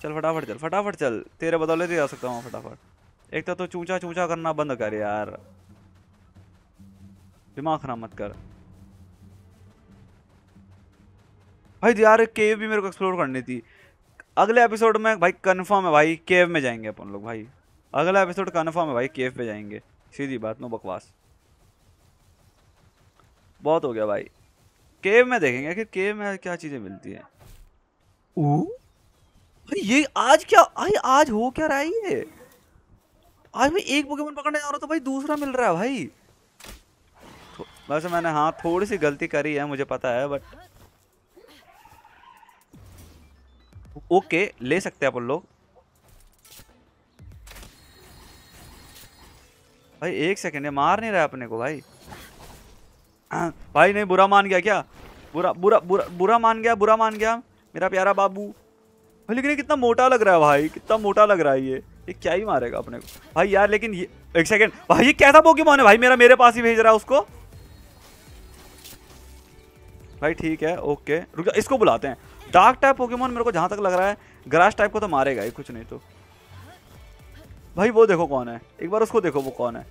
चल फटाफट चल फटाफट चल तेरे बदौलत ही जा सकता हूँ फटाफट एक तो चूचा चूचा करना बंद कर यार दिमाग खराब मत कर भाई यार केव भी मेरे को एक्सप्लोर करनी थी अगले एपिसोड में भाई कन्फर्म है भाई केव में जाएंगे अपन लोग भाई अगला एपिसोड कन्फर्म है भाई केव पे जाएंगे सीधी बात नो बकवास बहुत हो गया भाई केव में देखेंगे आखिर केव में क्या चीज़ें मिलती हैं ये आज क्या भाई आज हो क्या रहा है ये आज मैं एक पोकेमोन पकड़ने जा रहा तो भाई दूसरा मिल रहा है भाई तो वैसे मैंने हाँ थोड़ी सी गलती करी है मुझे पता है बट ओके ले सकते हैं अपन लोग भाई एक सेकेंड मार नहीं रहा अपने को भाई भाई नहीं बुरा मान गया क्या बुरा बुरा बुरा बुरा मान गया बुरा मान गया मेरा प्यारा बाबू लेकिन ये कितना मोटा लग रहा है भाई कितना मोटा लग रहा है ये ये क्या ही मारेगा अपने को भाई यार लेकिन ये एक सेकेंड भाई ये कैसा पोकेमोन है भाई मेरा मेरे पास ही भेज रहा है उसको भाई ठीक है ओके रुक जा इसको बुलाते हैं डार्क टाइप पोकेमोन मेरे को जहां तक लग रहा है ग्रास टाइप को तो मारेगा ही कुछ नहीं तो भाई वो देखो कौन है एक बार उसको देखो वो कौन है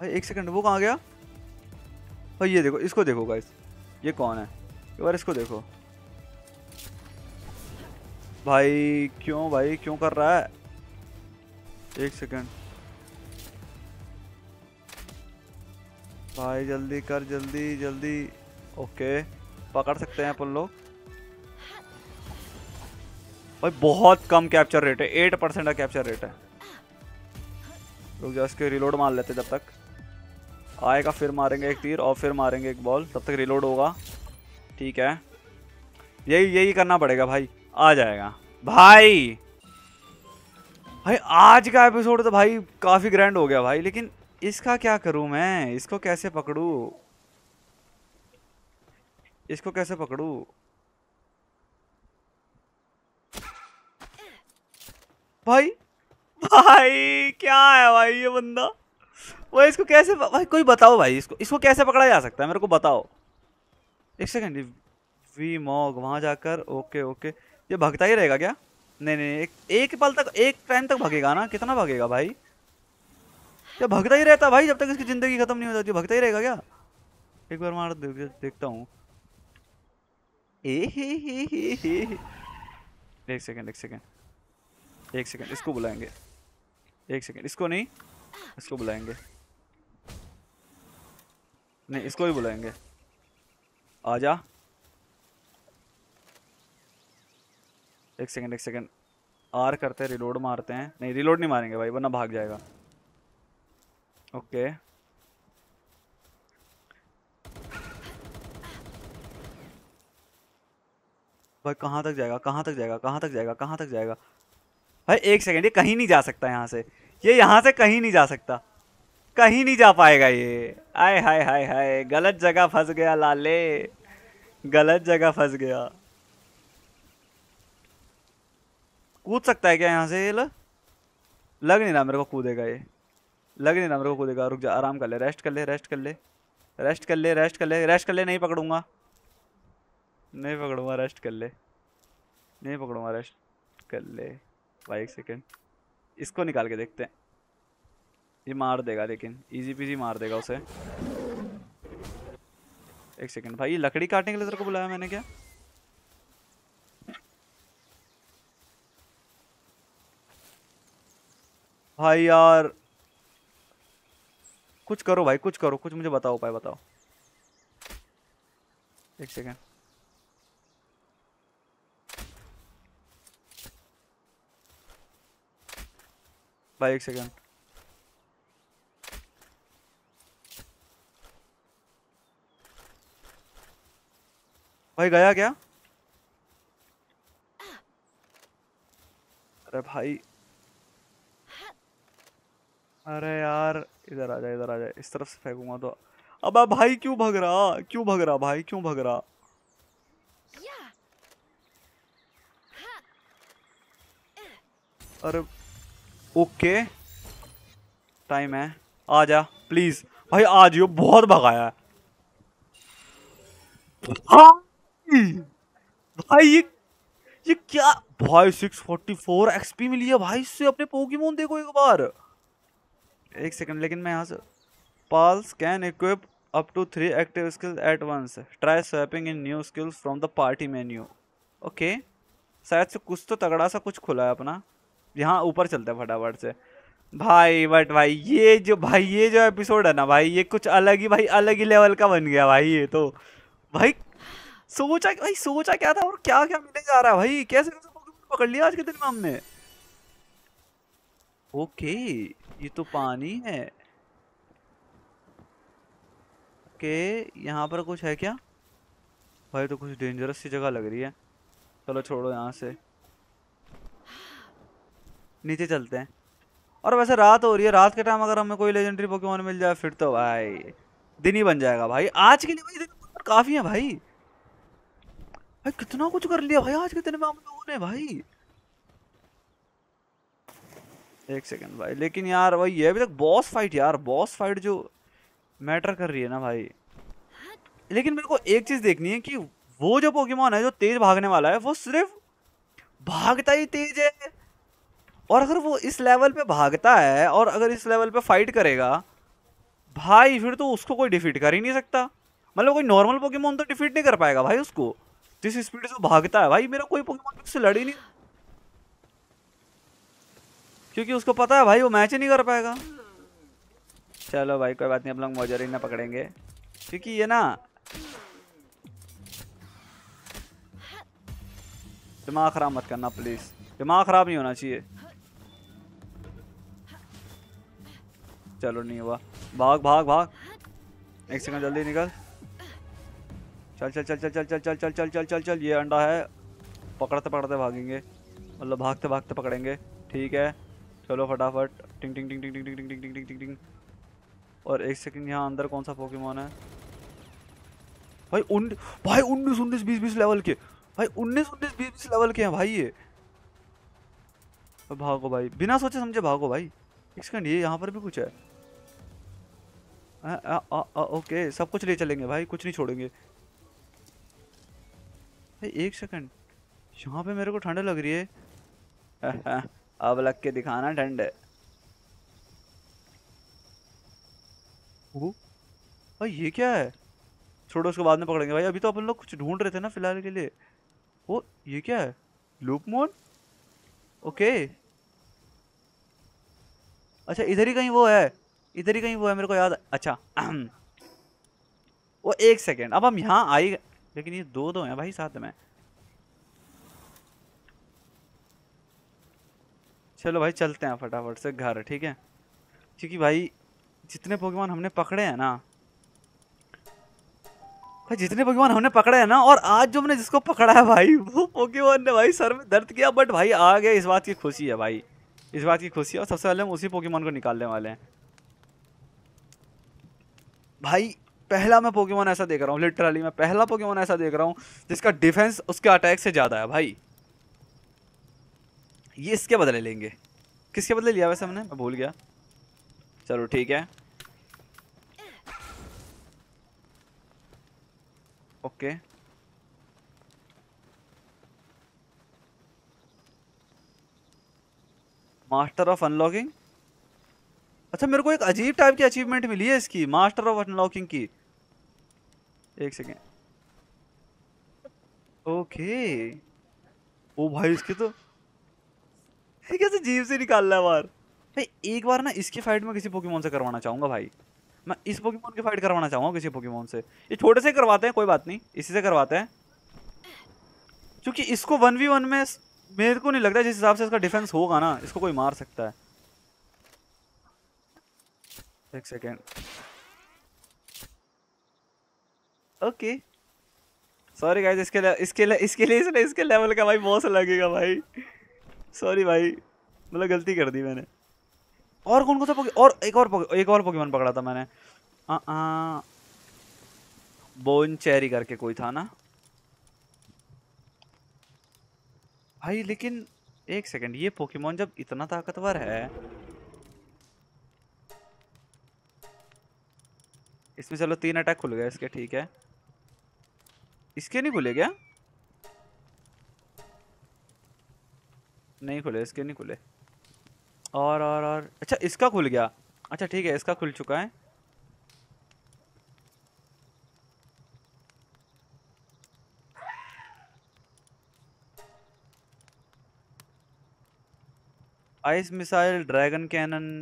भाई एक सेकंड वो कहाँ गया और ये देखो इसको देखो गाइस ये कौन है एक बार इसको देखो भाई क्यों भाई क्यों कर रहा है एक सेकंड भाई जल्दी कर जल्दी जल्दी ओके पकड़ सकते हैं अपन लोग भाई बहुत कम कैप्चर रेट है एट परसेंट का कैप्चर रेट है लोग जा इसके रिलोड मार लेते जब तक आएगा फिर मारेंगे एक तीर और फिर मारेंगे एक बॉल तब तक रिलोड होगा ठीक है यही यही करना पड़ेगा भाई आ जाएगा भाई भाई आज का एपिसोड तो भाई काफ़ी ग्रैंड हो गया भाई लेकिन इसका क्या करूं मैं इसको कैसे पकड़ू इसको कैसे पकड़ू भाई भाई क्या है भाई ये बंदा वो इसको कैसे भाई कोई बताओ भाई इसको इसको कैसे पकड़ा जा सकता है मेरे को बताओ एक सेकेंड वी मॉग वहाँ जाकर ओके ओके ये भगता ही रहेगा क्या नहीं नहीं एक एक पल तक एक टाइम तक भगेगा ना कितना भगेगा भाई ये भगता ही रहता भाई जब तक इसकी ज़िंदगी ख़त्म नहीं हो जाती भगता ही रहेगा क्या एक बार मार देख, देखता हूँ एक सेकेंड एक सेकेंड एक सेकेंड इसको बुलाएंगे एक सेकेंड इसको नहीं इसको बुलाएंगे नहीं इसको भी बुलाएंगे आ जा एक सेकंड एक सेकंड आर करते हैं रिलोड मारते हैं नहीं रिलोड नहीं मारेंगे भाई वरना भाग जाएगा ओके भाई कहाँ तक जाएगा कहाँ तक जाएगा कहाँ तक जाएगा कहाँ तक जाएगा भाई एक सेकंड ये कहीं नहीं जा सकता यहाँ से ये यहाँ से कहीं नहीं जा सकता कहीं नहीं जा पाएगा ये आय हाय हाय हाय गलत जगह फंस गया लाले गलत जगह फंस गया कूद सकता है क्या यहाँ से ये लग नहीं रहा मेरे को कूदेगा ये लग नहीं रहा मेरे को कूदेगा रुक जा आराम कर ले रेस्ट कर ले रेस्ट कर ले रेस्ट कर ले रेस्ट कर ले रेस्ट कर ले नहीं पकड़ूंगा नहीं पकड़ूंगा रेस्ट कर ले नहीं पकड़ूंगा रेस्ट कर ले भाई एक सेकेंड इसको निकाल के देखते हैं ये मार देगा लेकिन इजी पीजी मार देगा उसे एक सेकंड भाई ये लकड़ी काटने के लिए तेरे को बुलाया मैंने क्या भाई यार कुछ करो भाई कुछ करो कुछ मुझे बताओ भाई बताओ एक सेकेंड भाई एक सेकेंड भाई गया क्या हाँ। अरे भाई अरे यार इधर आ जाए इधर आ जाए इस तरफ से फेंकूंगा तो अब भाई क्यों भग रहा क्यों भग रहा भाई क्यों भग रहा हाँ। अरे ओके टाइम है आ जा प्लीज भाई आज यो बहुत भगाया है हाँ हम्म। भाई ये ये क्या भाई 644 एक्सपी मिली है भाई इससे अपने पोकेमोन देखो एक बार एक सेकंड लेकिन मैं यहाँ से pals can equip up to three active skills at once try swapping in new skills from the party menu okay शायद से कुछ तो तगड़ा सा कुछ खुला है अपना यहाँ ऊपर चलते हैं फटाफट से भाई बट भाई ये जो भाई ये जो एपिसोड है ना भाई ये कुछ अलग ही भाई अलग ही लेवल का बन गया भाई ये तो भाई सोचा भाई सोचा क्या था और क्या क्या मिलने जा रहा है भाई कैसे कैसे तो पकड़ लिया आज के दिन में हमने ओके ये तो पानी है के यहाँ पर कुछ है क्या भाई तो कुछ डेंजरस सी जगह लग रही है चलो छोड़ो यहाँ से नीचे चलते हैं और वैसे रात हो रही है रात के टाइम अगर हमें कोई लेजेंडरी पोकेमोन मिल जाए फिर तो भाई दिन ही बन जाएगा भाई आज के लिए भाई काफ़ी है भाई भाई कितना कुछ कर लिया भाई आज के दिन में हम लोगों ने भाई एक सेकंड भाई लेकिन यार भाई ये अभी तक बॉस फाइट यार बॉस फाइट जो मैटर कर रही है ना भाई लेकिन मेरे को एक चीज़ देखनी है कि वो जो पोकेमोन है जो तेज भागने वाला है वो सिर्फ भागता ही तेज है और अगर वो इस लेवल पे भागता है और अगर इस लेवल पे फाइट करेगा भाई फिर तो उसको कोई डिफीट कर ही नहीं सकता मतलब कोई नॉर्मल पोकेमोन तो डिफीट नहीं कर पाएगा भाई उसको जिस स्पीड से भागता है भाई मेरा कोई पोकेमोन उससे लड़ ही नहीं क्योंकि उसको पता है भाई वो मैच ही नहीं कर पाएगा चलो भाई कोई बात नहीं हम लोग मोजर ही ना पकड़ेंगे क्योंकि ये ना दिमाग खराब मत करना प्लीज दिमाग खराब नहीं होना चाहिए चलो नहीं हुआ भाग भाग भाग एक सेकंड जल्दी निकल चल चल चल चल चल चल चल चल चल चल चल चल ये अंडा है पकड़ते पकड़ते भागेंगे मतलब भागते भागते पकड़ेंगे ठीक है चलो फटाफट टिंग टिंग टिंग टिंग टिंग टिंग टिंग टिंग टिंग टिंग और एक सेकंड यहाँ अंदर कौन सा पोकेमोन है भाई उन भाई उन्नीस उन्नीस बीस बीस लेवल के भाई उन्नीस उन्नीस बीस बीस लेवल के हैं भाई ये भागो भाई बिना सोचे समझे भागो भाई एक सेकंड ये यहाँ पर भी कुछ है आ, आ, आ, आ, ओके सब कुछ ले चलेंगे भाई कुछ नहीं छोड़ेंगे एक सेकंड यहाँ पे मेरे को ठंड लग रही है अब लग के दिखाना ठंड भाई ये क्या है छोड़ो उसको बाद में पकड़ेंगे भाई अभी तो अपन लोग कुछ ढूंढ रहे थे ना फिलहाल के लिए ओ ये क्या है लूप मोड ओके अच्छा इधर ही कहीं वो है इधर ही कहीं वो है मेरे को याद अच्छा वो एक सेकेंड अब हम यहाँ आई लेकिन ये दो दो तो हैं भाई साथ में चलो भाई चलते हैं फटाफट से घर ठीक है क्योंकि भाई जितने पोकेमॉन हमने पकड़े हैं ना भाई जितने पोकेमॉन हमने पकड़े हैं ना और आज जो हमने जिसको पकड़ा है भाई वो पोकेमॉन ने भाई सर में दर्द किया बट भाई आ गया इस बात की खुशी है भाई इस बात की खुशी है और सबसे पहले हम उसी पोकेमॉन को निकालने वाले हैं भाई पहला मैं पोकेमोन ऐसा देख रहा हूँ लिटरली मैं पहला पोकेमोन ऐसा देख रहा हूँ जिसका डिफेंस उसके अटैक से ज़्यादा है भाई ये इसके बदले लेंगे किसके बदले लिया वैसे हमने मैं भूल गया चलो ठीक है ओके मास्टर ऑफ अनलॉकिंग अच्छा मेरे को एक अजीब टाइप की अचीवमेंट मिली है इसकी मास्टर ऑफ अनलॉकिंग की एक सेकेंड ओके ओ भाई इसके तो कैसे जीव से निकाल रहा है बाहर भाई एक बार ना इसकी फाइट में किसी पोकेमोन से करवाना चाहूँगा भाई मैं इस पोकेमोन की फाइट करवाना चाहूँगा किसी पोकेमोन से ये छोटे से करवाते हैं कोई बात नहीं इसी से करवाते हैं क्योंकि इसको वन वी वन में मेरे को नहीं लगता जिस हिसाब से इसका डिफेंस होगा ना इसको कोई मार सकता है एक सेकेंड ओके सॉरी गाइस इसके लिए इसके लिए इसके लिए इसने इसके लेवल का भाई बॉस लगेगा भाई सॉरी भाई मतलब गलती कर दी मैंने और कौन कौन सा पोके और एक और एक और पोकेमोन पकड़ा था मैंने आ, आ, बोन चेरी करके कोई था ना भाई लेकिन एक सेकंड ये पोकेमोन जब इतना ताकतवर है इसमें चलो तीन अटैक खुल गए इसके ठीक है इसके नहीं खुले क्या नहीं खुले इसके नहीं खुले और और और अच्छा इसका खुल गया अच्छा ठीक है इसका खुल चुका है ice missile dragon cannon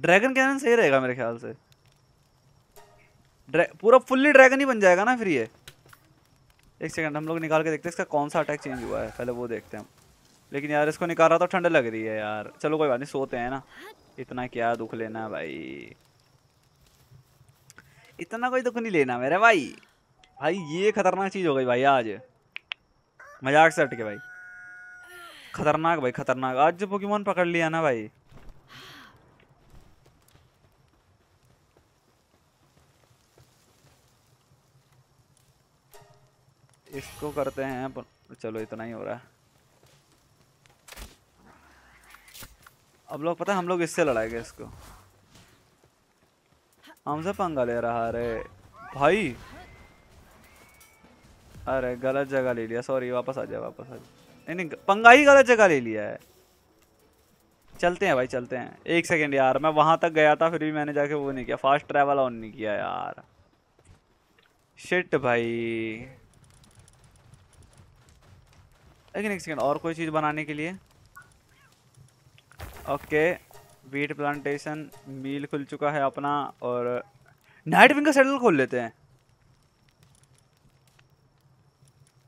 dragon cannon सही रहेगा मेरे ख्याल से पूरा फुल्ली ड्रैगन ही बन जाएगा ना फिर ये एक सेकंड हम लोग निकाल के देखते हैं इसका कौन सा अटैक चेंज हुआ है पहले वो देखते हैं हम लेकिन यार इसको निकाल रहा तो ठंड लग रही है यार चलो कोई बात नहीं सोते हैं ना इतना क्या दुख लेना भाई इतना कोई दुख नहीं लेना मेरे भाई भाई ये खतरनाक चीज़ हो गई भाई आज मजाक से हट के भाई खतरनाक भाई खतरनाक आज जो पोकेमोन पकड़ लिया ना भाई इसको करते हैं अपन चलो इतना ही हो रहा है अब लोग पता है हम लोग इससे लड़ाएंगे इसको हमसे पंगा ले रहा अरे भाई अरे गलत जगह ले लिया सॉरी वापस आ जाए वापस आ जाए नहीं पंगा ही गलत जगह ले लिया है चलते हैं भाई चलते हैं एक सेकेंड यार मैं वहां तक गया था फिर भी मैंने जाके वो नहीं किया फास्ट ट्रैवल ऑन नहीं किया यार शिट भाई लेकिन एक सेकेंड और कोई चीज़ बनाने के लिए ओके बीट प्लांटेशन मील खुल चुका है अपना और नाइट विंग का सेटल खोल लेते हैं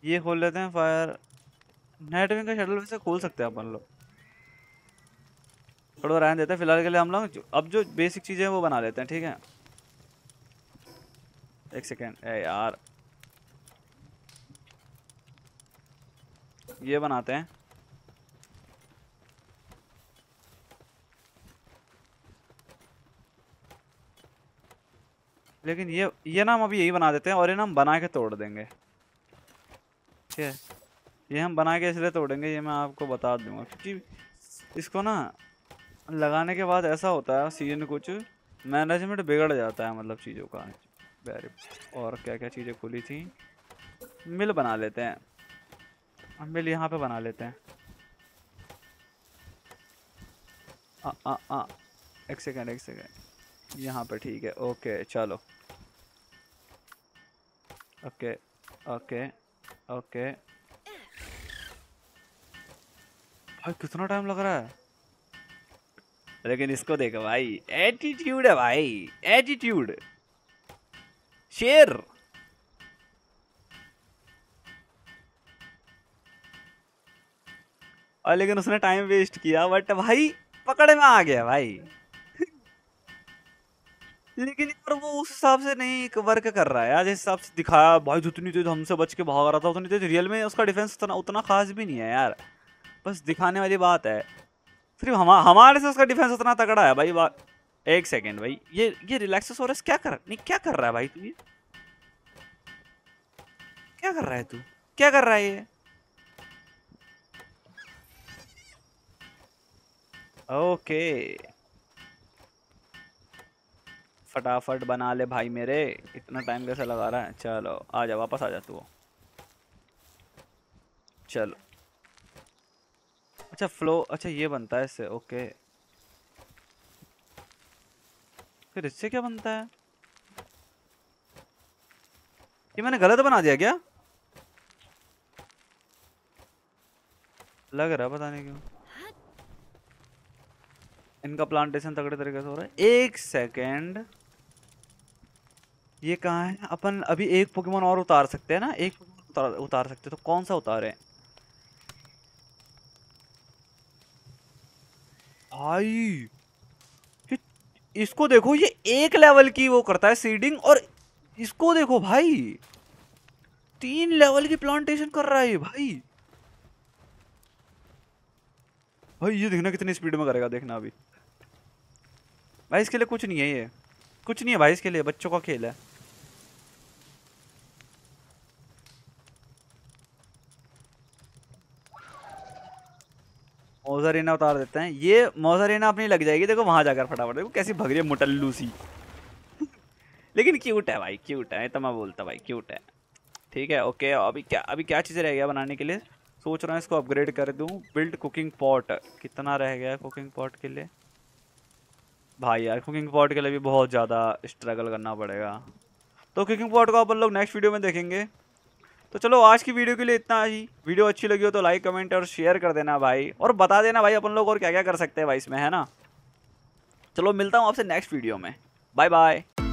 ये खोल लेते हैं फायर नाइट विंग का शटल वैसे खोल सकते हैं अपन लोग थोड़ा रहने देते हैं फिलहाल के लिए हम लोग अब जो बेसिक चीज़ें हैं वो बना लेते हैं ठीक है एक सेकेंड ए यार ये बनाते हैं लेकिन ये ये ना हम अभी यही बना देते हैं और ये ना हम बना के तोड़ देंगे ठीक है ये हम बना के इसलिए तोड़ेंगे ये मैं आपको बता दूंगा क्योंकि इसको ना लगाने के बाद ऐसा होता है सीजन कुछ मैनेजमेंट बिगड़ जाता है मतलब चीज़ों का और क्या क्या चीज़ें खुली थी मिल बना लेते हैं हम मिल यहाँ पे बना लेते हैं आ आ आ एक सेकेंड एक सेकेंड यहाँ पे ठीक है ओके चलो ओके ओके ओके भाई कितना टाइम लग रहा है लेकिन इसको देखो भाई एटीट्यूड है भाई एटीट्यूड शेर और लेकिन उसने टाइम वेस्ट किया बट भाई पकड़ में आ गया भाई लेकिन यार वो उस हिसाब से नहीं वर्क कर रहा है जिस हिसाब से दिखाया भाई जितनी तेज हमसे बच के भाग रहा था उतनी तेज रियल में उसका डिफेंस उतना उतना खास भी नहीं है यार बस दिखाने वाली बात है सिर्फ हम हमारे से उसका डिफेंस उतना तगड़ा है भाई बात एक सेकेंड भाई ये ये रिलैक्स रिलैक्सोसोरस क्या कर नहीं क्या कर रहा है भाई तू ये क्या कर रहा है तू क्या कर रहा है ये ओके फटाफट बना ले भाई मेरे इतना टाइम कैसे लगा रहा है चलो आ जा वापस आ जा तू चलो अच्छा फ्लो अच्छा ये बनता है इससे ओके फिर इससे क्या बनता है ये मैंने गलत बना दिया क्या लग रहा पता नहीं क्यों इनका प्लांटेशन तगड़े तरीके से हो रहा है एक सेकेंड ये कहाँ है अपन अभी एक पोकेमोन और उतार सकते हैं ना एक उतार, उतार सकते तो कौन सा उतारे आई इसको देखो ये एक लेवल की वो करता है सीडिंग और इसको देखो भाई तीन लेवल की प्लांटेशन कर रहा है भाई भाई ये देखना कितनी स्पीड में करेगा देखना अभी भाई इसके लिए कुछ नहीं है ये कुछ नहीं है भाई इसके लिए बच्चों का खेल है मोजारेना उतार देते हैं ये मोजारेना अपनी लग जाएगी देखो वहां जाकर फटाफट देखो कैसी भग रही है मुटल्लू सी लेकिन क्यूट है भाई क्यूट है तो मैं बोलता भाई क्यूट है ठीक है ओके अभी क्या अभी क्या चीज़ें रह गया बनाने के लिए सोच रहा हूँ इसको अपग्रेड कर दूँ बिल्ड कुकिंग पॉट कितना रह गया कुकिंग पॉट के लिए भाई यार कुकिंग पॉट के लिए भी बहुत ज़्यादा स्ट्रगल करना पड़ेगा तो कुकिंग पॉट को आप लोग नेक्स्ट वीडियो में देखेंगे तो चलो आज की वीडियो के लिए इतना ही वीडियो अच्छी लगी हो तो लाइक कमेंट और शेयर कर देना भाई और बता देना भाई अपन लोग और क्या क्या कर सकते हैं भाई इसमें है ना चलो मिलता हूँ आपसे नेक्स्ट वीडियो में बाय बाय